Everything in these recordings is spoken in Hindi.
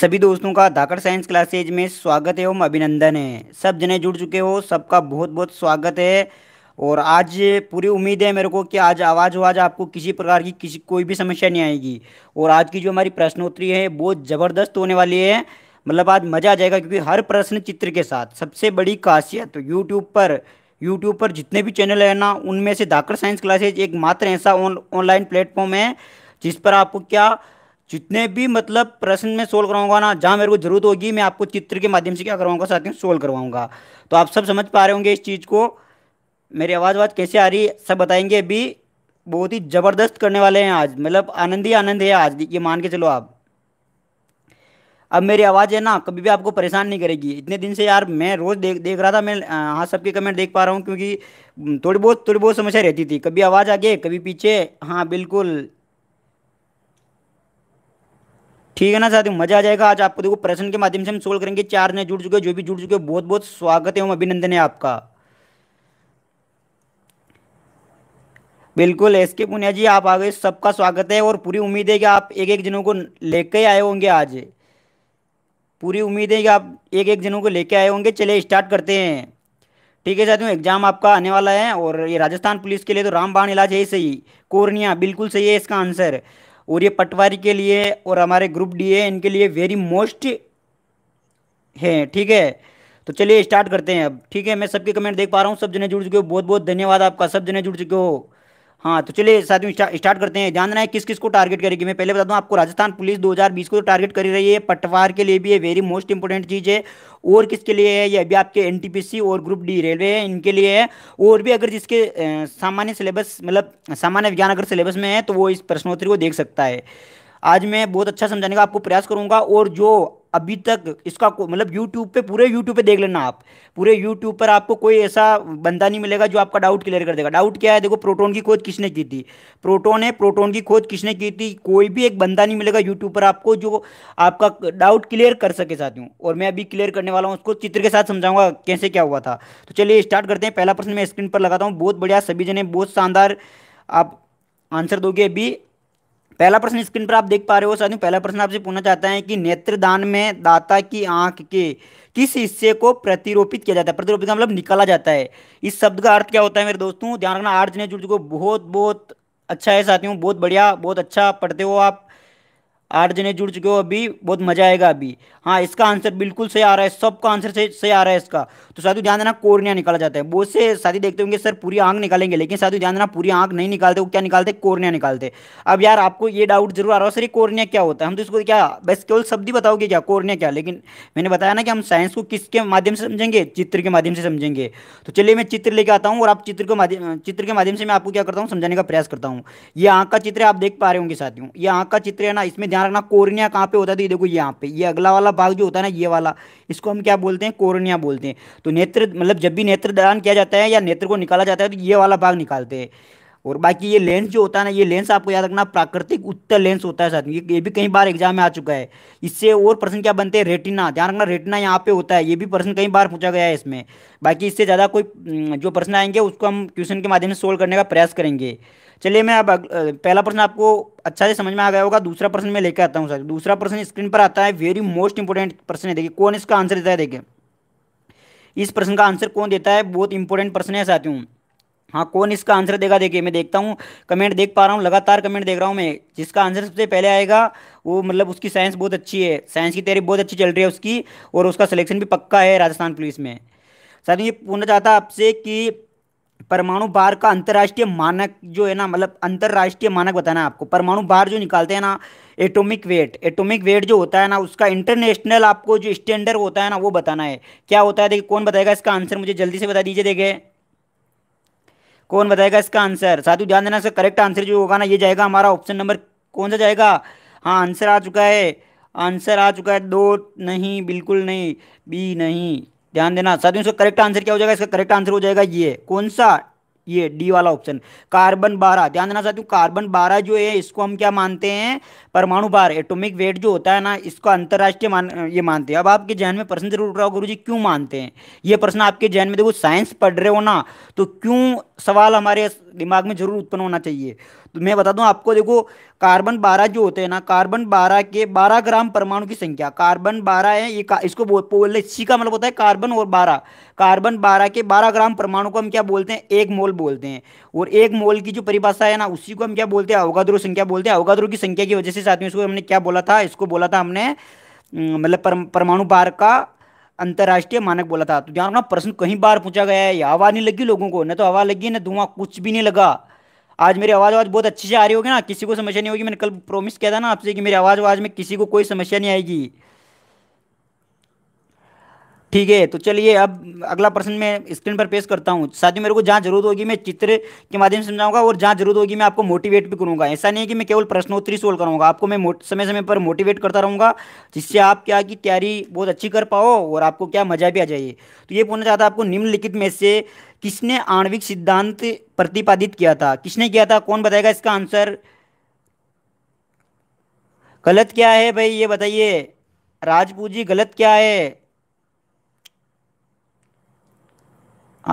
सभी दोस्तों का धाकड़ साइंस क्लासेज में स्वागत एवं अभिनंदन है सब जने जुड़ चुके हो सबका बहुत बहुत स्वागत है और आज पूरी उम्मीद है मेरे को कि आज आवाज़ आवाज आपको किसी प्रकार की किसी कोई भी समस्या नहीं आएगी और आज की जो हमारी प्रश्नोत्तरी है बहुत ज़बरदस्त होने वाली है मतलब आज मज़ा आ जाएगा क्योंकि हर प्रश्न चित्र के साथ सबसे बड़ी खासियत तो यूट्यूब पर यूट्यूब पर जितने भी चैनल हैं ना उनमें से धाकड़ साइंस क्लासेज एक मात्र ऐसा ऑनलाइन प्लेटफॉर्म है जिस पर आपको क्या जितने भी मतलब प्रश्न में सोल्व करवाऊंगा ना जहाँ मेरे को जरूरत होगी मैं आपको चित्र के माध्यम से क्या करवाऊंगा साथ में सोल्व करवाऊंगा तो आप सब समझ पा रहे होंगे इस चीज़ को मेरी आवाज़ आवाज़ कैसे आ रही है सब बताएंगे अभी बहुत ही ज़बरदस्त करने वाले हैं आज मतलब आनंद ही आनंद है आज ये मान के चलो आप अब मेरी आवाज़ है ना कभी भी आपको परेशान नहीं करेगी इतने दिन से यार मैं रोज़ देख देख रहा था मैं हाँ सबके कमेंट देख पा रहा हूँ क्योंकि हम्म, थोड़ी बहुत थोड़ी बहुत समस्या रहती थी कभी आवाज़ आगे कभी पीछे हाँ बिल्कुल ठीक है ना साथ मजा आ जाएगा आज आपको देखो प्रश्न के माध्यम से हम सोल्व करेंगे चार ने जुड़ चुके हैं जो भी जुड़ चुके हैं बहुत बहुत स्वागत एवं अभिनंदन है आपका बिल्कुल एस के पुनिया जी आप आ गए सबका स्वागत है और पूरी उम्मीद है कि आप एक एक जनों को लेके आए होंगे आज पूरी उम्मीद है कि आप एक एक जनों को लेके आए होंगे चले स्टार्ट करते हैं ठीक है साथियों एग्जाम आपका आने वाला है और ये राजस्थान पुलिस के लिए तो रामबाण इलाज है सही कोर्निया बिल्कुल सही है इसका आंसर और ये पटवारी के लिए और हमारे ग्रुप डी है इनके लिए वेरी मोस्ट है ठीक है तो चलिए स्टार्ट करते हैं अब ठीक है मैं सबके कमेंट देख पा रहा हूँ सब जने जुड़ चुके हो बहुत बहुत धन्यवाद आपका सब जने जुड़ चुके हो हाँ तो चलिए साथियों स्टार्ट करते हैं जानना है किस किस को टारगेट करेगी मैं पहले बता दूं आपको राजस्थान पुलिस 2020 को तो टारगेट कर रही है पटवार के लिए भी ये वेरी मोस्ट इंपॉर्टेंट चीज़ है और किसके लिए है ये अभी आपके एनटीपीसी और ग्रुप डी रेलवे है इनके लिए है और भी अगर जिसके सामान्य सिलेबस मतलब सामान्य विज्ञान अगर सिलेबस में है तो वो इस प्रश्नोत्तरी को देख सकता है आज मैं बहुत अच्छा समझाने का आपको प्रयास करूँगा और जो अभी तक इसका मतलब यूट्यूब पे पूरे यूट्यूब पे देख लेना आप पूरे यूट्यूब पर आपको कोई ऐसा बंदा नहीं मिलेगा जो आपका डाउट क्लियर कर देगा डाउट क्या है देखो प्रोटोन की खोज किसने की थी प्रोटोन है प्रोटोन की खोज किसने की थी कोई भी एक बंदा नहीं मिलेगा यूट्यूब पर आपको जो आपका डाउट क्लियर कर सके हूँ और मैं अभी क्लियर करने वाला हूँ उसको चित्र के साथ समझाऊंगा कैसे क्या हुआ था तो चलिए स्टार्ट करते हैं पहला प्रश्न मैं स्क्रीन पर लगाता हूँ बहुत बढ़िया सभी जने बहुत शानदार आप आंसर दोगे अभी पहला प्रश्न स्क्रीन पर आप देख पा रहे हो साथियों पहला प्रश्न आपसे पूछना चाहता है कि नेत्रदान में दाता की आंख के किस हिस्से को प्रतिरोपित किया जाता है प्रतिरोपित का मतलब निकाला जाता है इस शब्द का अर्थ क्या होता है मेरे दोस्तों ध्यान रखना आर्ट ने जुड़ चुके बहुत बहुत अच्छा है साथियों बहुत बढ़िया बहुत अच्छा पढ़ते हो आप आठ जने जुड़ चुके हो अभी बहुत मजा आएगा अभी हाँ इसका आंसर बिल्कुल सही आ रहा है सबका आंसर सही सही आ रहा है इसका तो साधु ध्यान देना कोर्निया निकाला जाता है बहुत से साथी देखते होंगे सर पूरी आंख निकालेंगे लेकिन साधु ध्यान देना पूरी आंख नहीं निकालते वो क्या निकालते कोर्निया निकालते अब यार आपको ये डाउट जरूर आ रहा हो सर ये कोर्निया क्या होता है हम तो इसको क्या बस केवल शब्द ही बताओगे क्या कोर्निया क्या लेकिन मैंने बताया ना कि हम साइंस को किसके माध्यम से समझेंगे चित्र के माध्यम से समझेंगे तो चलिए मैं चित्र लेके आता हूँ और आप चित्र को माध्यम चित्र के माध्यम से मैं आपको क्या करता हूँ समझाने का प्रयास करता हूँ ये आँख का चित्र आप देख पा रहे होंगे साथियों ये आँख का चित्र है ना इसमें ध्यान रखना कोर्निया कहाँ पे होता है तो ये देखो यहाँ पे ये अगला वाला भाग जो होता है ना ये वाला इसको हम क्या बोलते हैं कोर्निया बोलते हैं तो नेत्र मतलब जब भी नेत्र दान किया जाता है या नेत्र को निकाला जाता है तो ये वाला भाग निकालते हैं और बाकी ये लेंस जो होता है ना ये लेंस आपको याद रखना प्राकृतिक उत्तर लेंस होता है साथ में ये भी कई बार एग्जाम में आ चुका है इससे और प्रश्न क्या बनते हैं रेटिना ध्यान रखना रेटिना यहाँ पे होता है ये भी प्रश्न कई बार पूछा गया है इसमें बाकी इससे ज़्यादा कोई जो प्रश्न आएंगे उसको हम क्वेश्चन के माध्यम से सोल्व करने का प्रयास करेंगे चलिए मैं अब पहला प्रश्न आपको अच्छा से समझ में आ गया होगा दूसरा प्रश्न मैं लेकर आता हूँ सर दूसरा प्रश्न स्क्रीन पर आता है वेरी मोस्ट इंपोर्टेंट प्रश्न है देखिए कौन इसका आंसर देता है देखिए इस प्रश्न का आंसर कौन देता है बहुत इंपॉर्टेंट प्रश्न है साथियों हाँ कौन इसका आंसर देगा देखिए मैं देखता हूँ कमेंट देख पा रहा हूँ लगातार कमेंट देख रहा हूँ मैं जिसका आंसर सबसे पहले आएगा वो मतलब उसकी साइंस बहुत अच्छी है साइंस की तैयारी बहुत अच्छी चल रही है उसकी और उसका सिलेक्शन भी पक्का है राजस्थान पुलिस में साथ ही ये पूछना चाहता आपसे कि परमाणु बार का अंतर्राष्ट्रीय मानक जो है ना मतलब अंतर्राष्ट्रीय मानक बताना है आपको परमाणु बार जो निकालते हैं ना एटॉमिक वेट एटॉमिक वेट जो होता है ना उसका इंटरनेशनल आपको जो स्टैंडर्ड होता है ना वो बताना है क्या होता है देखिए कौन बताएगा इसका आंसर मुझे जल्दी से बता दीजिए देखे कौन बताएगा इसका आंसर साधु ध्यान देना सर करेक्ट आंसर जो होगा ना ये जाएगा हमारा ऑप्शन नंबर कौन सा जाएगा हाँ आंसर आ चुका है आंसर आ चुका है दो नहीं बिल्कुल नहीं बी नहीं ध्यान देना साथ इसका करेक्ट आंसर क्या हो जाएगा इसका करेक्ट आंसर हो जाएगा ये कौन सा ये डी वाला ऑप्शन कार्बन बारह ध्यान देना साथियों कार्बन बारह जो है इसको हम क्या मानते हैं परमाणु भार एटॉमिक वेट जो होता है ना इसको अंतर्राष्ट्रीय मान ये मानते हैं अब आपके जहन में प्रश्न जरूर उठ रहा हो गुरु जी क्यों मानते हैं ये प्रश्न आपके जहन में देखो साइंस पढ़ रहे हो ना तो क्यों सवाल हमारे दिमाग में जरूर उत्पन्न होना चाहिए तो मैं बता दूं आपको देखो कार्बन बारह जो होते हैं ना कार्बन बारह के बारह ग्राम परमाणु की संख्या कार्बन बारह है ये इसको बोले सी का मतलब होता है कार्बन और बारह कार्बन बारह के बारह ग्राम परमाणु को हम क्या बोलते हैं एक मोल बोलते हैं और एक मोल की जो परिभाषा है ना उसी को हम क्या बोलते हैं अवगाध्रो संख्या बोलते हैं अवगाध्रो की संख्या की वजह से साथियों इसको हमने क्या बोला था इसको बोला था हमने मतलब पर, परमाणु बार का अंतर्राष्ट्रीय मानक बोला था तो ध्यान रखना प्रश्न कहीं बार पूछा गया है आवाज़ नहीं लगी लोगों को न तो आवाज़ लगी ना धुआं कुछ भी नहीं लगा आज मेरी आवाज़ आवाज़ बहुत अच्छी से आ रही होगी ना किसी को समस्या नहीं होगी मैंने कल प्रॉमिस किया था ना आपसे कि मेरी आवाज़ आवाज़ में किसी को कोई समस्या नहीं आएगी ठीक है तो चलिए अब अगला प्रश्न मैं स्क्रीन पर पेश करता हूँ साथ ही मेरे को जहाँ जरूरत होगी मैं चित्र के माध्यम से समझाऊंगा और जहाँ जरूरत होगी मैं आपको मोटिवेट भी करूँगा ऐसा नहीं है कि मैं केवल प्रश्नोत्तरी सोल्व करूँगा आपको मैं समय समय पर मोटिवेट करता रहूँगा जिससे आप क्या की तैयारी बहुत अच्छी कर पाओ और आपको क्या मजा भी आ जाइए तो ये पूछना चाहता आपको निम्नलिखित में से किसने आणविक सिद्धांत प्रतिपादित किया था किसने किया था कौन बताएगा इसका आंसर गलत क्या है भाई ये बताइए राजपूजी गलत क्या है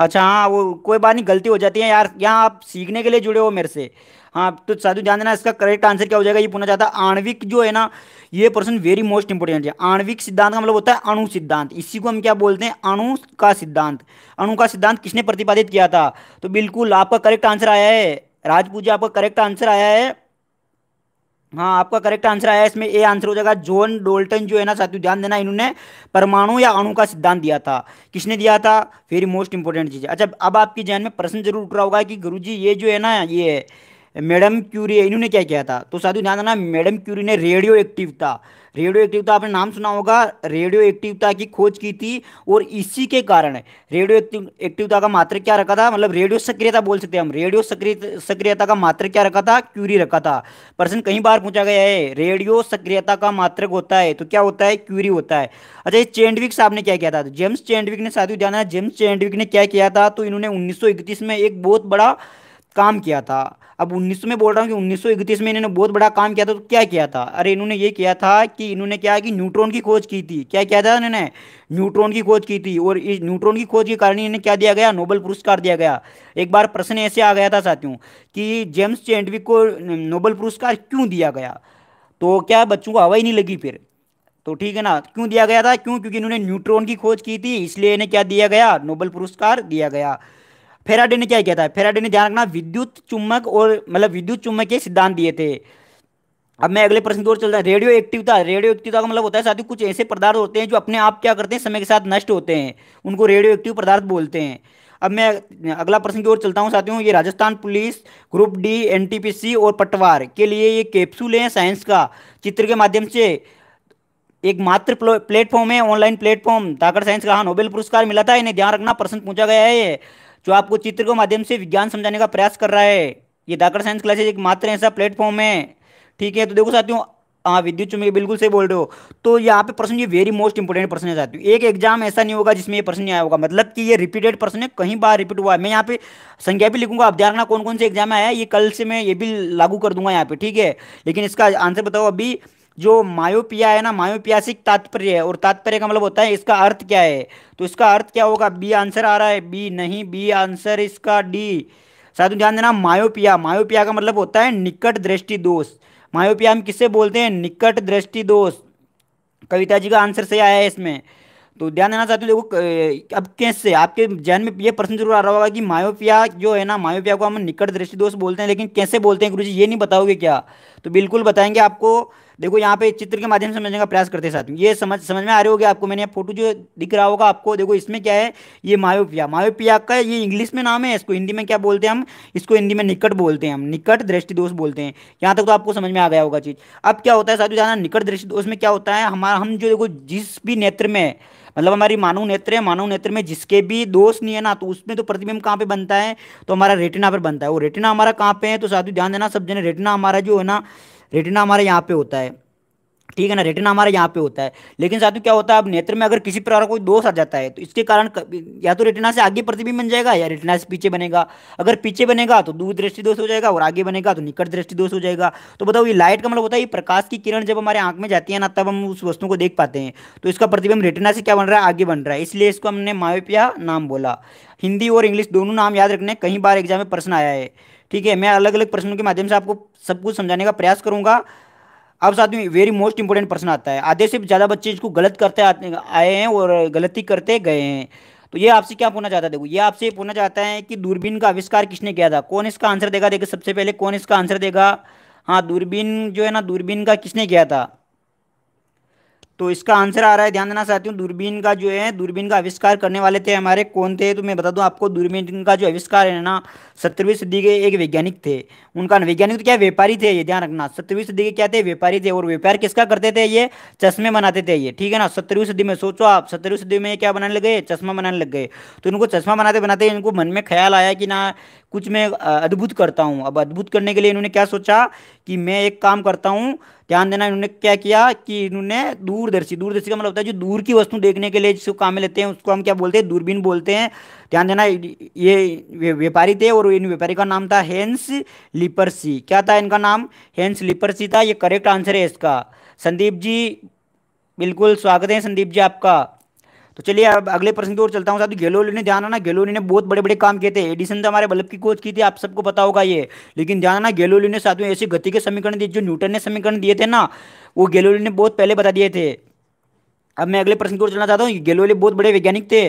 अच्छा हाँ वो कोई बात नहीं गलती हो जाती है यार यहाँ आप सीखने के लिए जुड़े हो मेरे से हाँ तो साधु ध्यान देना इसका करेक्ट आंसर क्या हो जाएगा ये पूछना चाहता है आणविक जो है ना ये पर्सन वेरी मोस्ट इंपॉर्टेंट है आणविक सिद्धांत का मतलब होता है अणु सिद्धांत इसी को हम क्या बोलते हैं अणु का सिद्धांत अणु का सिद्धांत किसने प्रतिपादित किया था तो बिल्कुल आपका करेक्ट आंसर आया है राजपूत जी आपका करेक्ट आंसर आया है हाँ आपका करेक्ट आंसर आया इसमें ए आंसर हो जाएगा जॉन डोल्टन जो है ना साथियों ध्यान देना इन्होंने परमाणु या अणु का सिद्धांत दिया था किसने दिया था वेरी मोस्ट इंपॉर्टेंट चीज़ अच्छा अब आपकी जहन में प्रश्न जरूर उठ रहा होगा कि गुरुजी ये जो है ना ये मैडम क्यूरी इन्होंने क्या किया था तो साधु ध्यान देना मैडम क्यूरी ने रेडियो एक्टिव था रेडियो एक्टिवता तो आपने नाम सुना होगा रेडियो एक्टिवता की खोज की थी और इसी के कारण रेडियो एक्टिवता का मात्र क्या रखा था मतलब रेडियो सक्रियता बोल सकते हैं हम रेडियो सक्रिय सक्रियता का मात्र क्या रखा था क्यूरी रखा था प्रश्न कई बार पूछा गया है रेडियो सक्रियता का मात्रक होता है तो क्या होता है क्यूरी होता है अच्छा ये चेंडविक साहब ने क्या किया था तो जेम्स चेंडविक ने साथियों जाना जेम्स चेंडविक ने क्या किया था तो इन्होंने उन्नीस में एक बहुत बड़ा काम किया था अब उन्नीस में बोल रहा हूँ कि उन्नीस में इन्होंने बहुत बड़ा काम किया था तो क्या किया था अरे इन्होंने ये किया था कि इन्होंने क्या कि न्यूट्रॉन की खोज की थी क्या किया था इन्होंने न्यूट्रॉन की खोज की थी और इस न्यूट्रॉन की खोज के कारण इन्हें क्या दिया गया नोबल पुरस्कार दिया गया एक बार प्रश्न ऐसे आ गया था साथियों कि जेम्स चैंडविक को नोबल पुरस्कार क्यों दिया गया तो क्या बच्चों को हवा ही नहीं लगी फिर तो ठीक है ना क्यों दिया गया था क्यों क्योंकि इन्होंने न्यूट्रॉन की खोज की थी इसलिए इन्हें क्या दिया गया नोबल पुरस्कार दिया गया फेराडे ने क्या किया था फेराडे ने ध्यान रखना विद्युत चुम्बक और मतलब विद्युत चुम्बक के सिद्धांत दिए थे अब मैं अगले प्रश्न की ओर चलता है रेडियो एक्टिवता रेडियो एक्टिवता का मतलब होता है साथियों कुछ ऐसे पदार्थ होते हैं जो अपने आप क्या करते हैं समय के साथ नष्ट होते हैं उनको रेडियो एक्टिव पदार्थ बोलते हैं अब मैं अगला प्रश्न की ओर चलता हूँ साथियों ये राजस्थान पुलिस ग्रुप डी एन और पटवार के लिए ये कैप्सूल है साइंस का चित्र के माध्यम से एक मात्र प्लेटफॉर्म है ऑनलाइन प्लेटफॉर्म ताकर साइंस का हाँ नोबेल पुरस्कार मिला था इन्हें ध्यान रखना प्रश्न पूछा गया है जो आपको चित्र के माध्यम से विज्ञान समझाने का प्रयास कर रहा है ये दाकर साइंस क्लासेज एक मात्र ऐसा प्लेटफॉर्म है ठीक है तो देखो साथियों हाँ विद्युत चुम्बक बिल्कुल सही बोल रहे हो तो यहाँ पे प्रश्न ये वेरी मोस्ट इंपोर्टेंट प्रश्न है साथियों एक एग्जाम ऐसा नहीं होगा जिसमें ये प्रश्न नहीं आया होगा मतलब कि ये रिपीटेड प्रश्न है कहीं बार रिपीट हुआ है मैं यहाँ पे संख्या भी लिखूंगा आप ध्यान कौन कौन से एग्जाम आया है ये कल से मैं ये भी लागू कर दूंगा यहाँ पे ठीक है लेकिन इसका आंसर बताओ अभी जो मायोपिया है ना मायोपियासिक तात्पर्य है और तात्पर्य का मतलब होता है इसका अर्थ क्या है तो इसका अर्थ क्या होगा बी आंसर आ रहा है बी नहीं बी आंसर इसका डी साधु ध्यान देना मायोपिया मायोपिया का मतलब होता है निकट दृष्टि दोष मायोपिया हम किससे बोलते हैं निकट दृष्टि दोष कविता जी का आंसर सही आया है इसमें तो ध्यान देना चाहते हो देखो अब कैसे आपके जहन में ये प्रश्न जरूर आ रहा होगा कि मायोपिया जो है ना मायोपिया को हम निकट दृष्टि दोष बोलते हैं लेकिन कैसे बोलते हैं गुरु जी ये नहीं बताओगे क्या तो बिल्कुल बताएंगे आपको देखो यहाँ पे चित्र के माध्यम से समझने का प्रयास करते साथ ये समझ समझ में आ रहे होगी आपको मैंने फोटो जो दिख रहा होगा आपको देखो इसमें क्या है ये मायोपिया मायोपिया का ये इंग्लिश में नाम है इसको हिंदी में क्या बोलते हैं हम इसको हिंदी में निकट बोलते हैं हम निकट दृष्टि दोष बोलते हैं यहाँ तक तो आपको समझ में आ गया होगा चीज़ अब क्या होता है साधु जाना निकट दृष्टि दोष में क्या होता है हमारा हम जो देखो जिस भी नेत्र में मतलब हमारी मानव नेत्र है मानव नेत्र में जिसके भी दोष नहीं है ना तो उसमें तो प्रतिबिंब कहाँ पे बनता है तो हमारा रेटिना पर बनता है वो रेटिना हमारा कहाँ पे है तो साधु ध्यान देना सब जने रेटिना हमारा जो है ना रेटिना हमारे यहाँ पे होता है ठीक है ना रेटिना हमारे यहाँ पे होता है लेकिन साथियों क्या होता है अब नेत्र में अगर किसी प्रकार का कोई दोष आ जाता है तो इसके कारण या तो रेटिना से आगे प्रतिबिंब बन जाएगा या रेटिना से पीछे बनेगा अगर पीछे बनेगा तो दूर दृष्टि दोष हो जाएगा और आगे बनेगा तो निकट दृष्टि दोष हो जाएगा तो बताओ ये लाइट का मतलब होता है ये प्रकाश की किरण जब हमारे आंख में जाती है ना तब हम उस वस्तु को देख पाते हैं तो इसका प्रतिबिंब रेटिना से क्या बन रहा है आगे बन रहा है इसलिए इसको हमने मायोपिया नाम बोला हिंदी और इंग्लिश दोनों नाम याद रखने कई बार एग्जाम में प्रश्न आया है ठीक है मैं अलग अलग प्रश्नों के माध्यम से आपको सब कुछ समझाने का प्रयास करूंगा अब साथ में वेरी मोस्ट इंपॉर्टेंट प्रश्न आता है आधे से ज़्यादा बच्चे इसको गलत करते आए हैं और गलती करते गए हैं तो ये आपसे क्या पूछना चाहता है देखो ये आपसे पूछना चाहता है कि दूरबीन का आविष्कार किसने किया था कौन इसका आंसर देगा देखिए सबसे पहले कौन इसका आंसर देगा हाँ दूरबीन जो है ना दूरबीन का किसने किया था तो इसका आंसर आ रहा है ध्यान देना चाहती हूँ दूरबीन का जो है दूरबीन का आविष्कार करने वाले थे हमारे कौन थे तो मैं बता दूँ आपको दूरबीन का जो आविष्कार है ना सत्रहवीं सदी के एक वैज्ञानिक थे उनका वैज्ञानिक तो क्या व्यापारी थे ये ध्यान रखना सत्रहवीं सदी के क्या थे व्यापारी थे और व्यापार किसका करते थे ये चश्मे बनाते थे ये ठीक है ना सत्रहवीं सदी में सोचो आप सत्रहवीं सदी में क्या बनाने लगे चश्मा बनाने लग गए तो इनको चश्मा बनाते बनाते इनको मन में ख्याल आया कि ना कुछ मैं अद्भुत करता हूँ अब अद्भुत करने के लिए इन्होंने क्या सोचा कि मैं एक काम करता हूँ ध्यान देना इन्होंने क्या किया कि इन्होंने दूरदर्शी दूरदर्शी का मतलब होता है जो दूर की वस्तु देखने के लिए जिसको काम में लेते हैं उसको हम क्या बोलते हैं दूरबीन बोलते हैं ध्यान देना ये व्यापारी थे और इन व्यापारी का नाम था हेंस लिपरसी क्या था इनका नाम हेंस लिपरसी था ये करेक्ट आंसर है इसका संदीप जी बिल्कुल स्वागत है संदीप जी आपका तो चलिए अब अगले प्रश्न की ओर चलता हूँ साथ गैलोली ने ध्यान आना गैलोली ने बहुत बड़े बड़े काम किए थे एडिसन तो हमारे बल्ब की खोज की थी आप सबको पता होगा ये लेकिन ध्यान आना गैलोली ने साथ में ऐसी गति के समीकरण दिए जो न्यूटन ने समीकरण दिए थे ना वो गेलोली ने बहुत पहले बता दिए थे अब मैं अगले प्रश्न की ओर चलना चाहता हूँ गेलोले बहुत बड़े वैज्ञानिक थे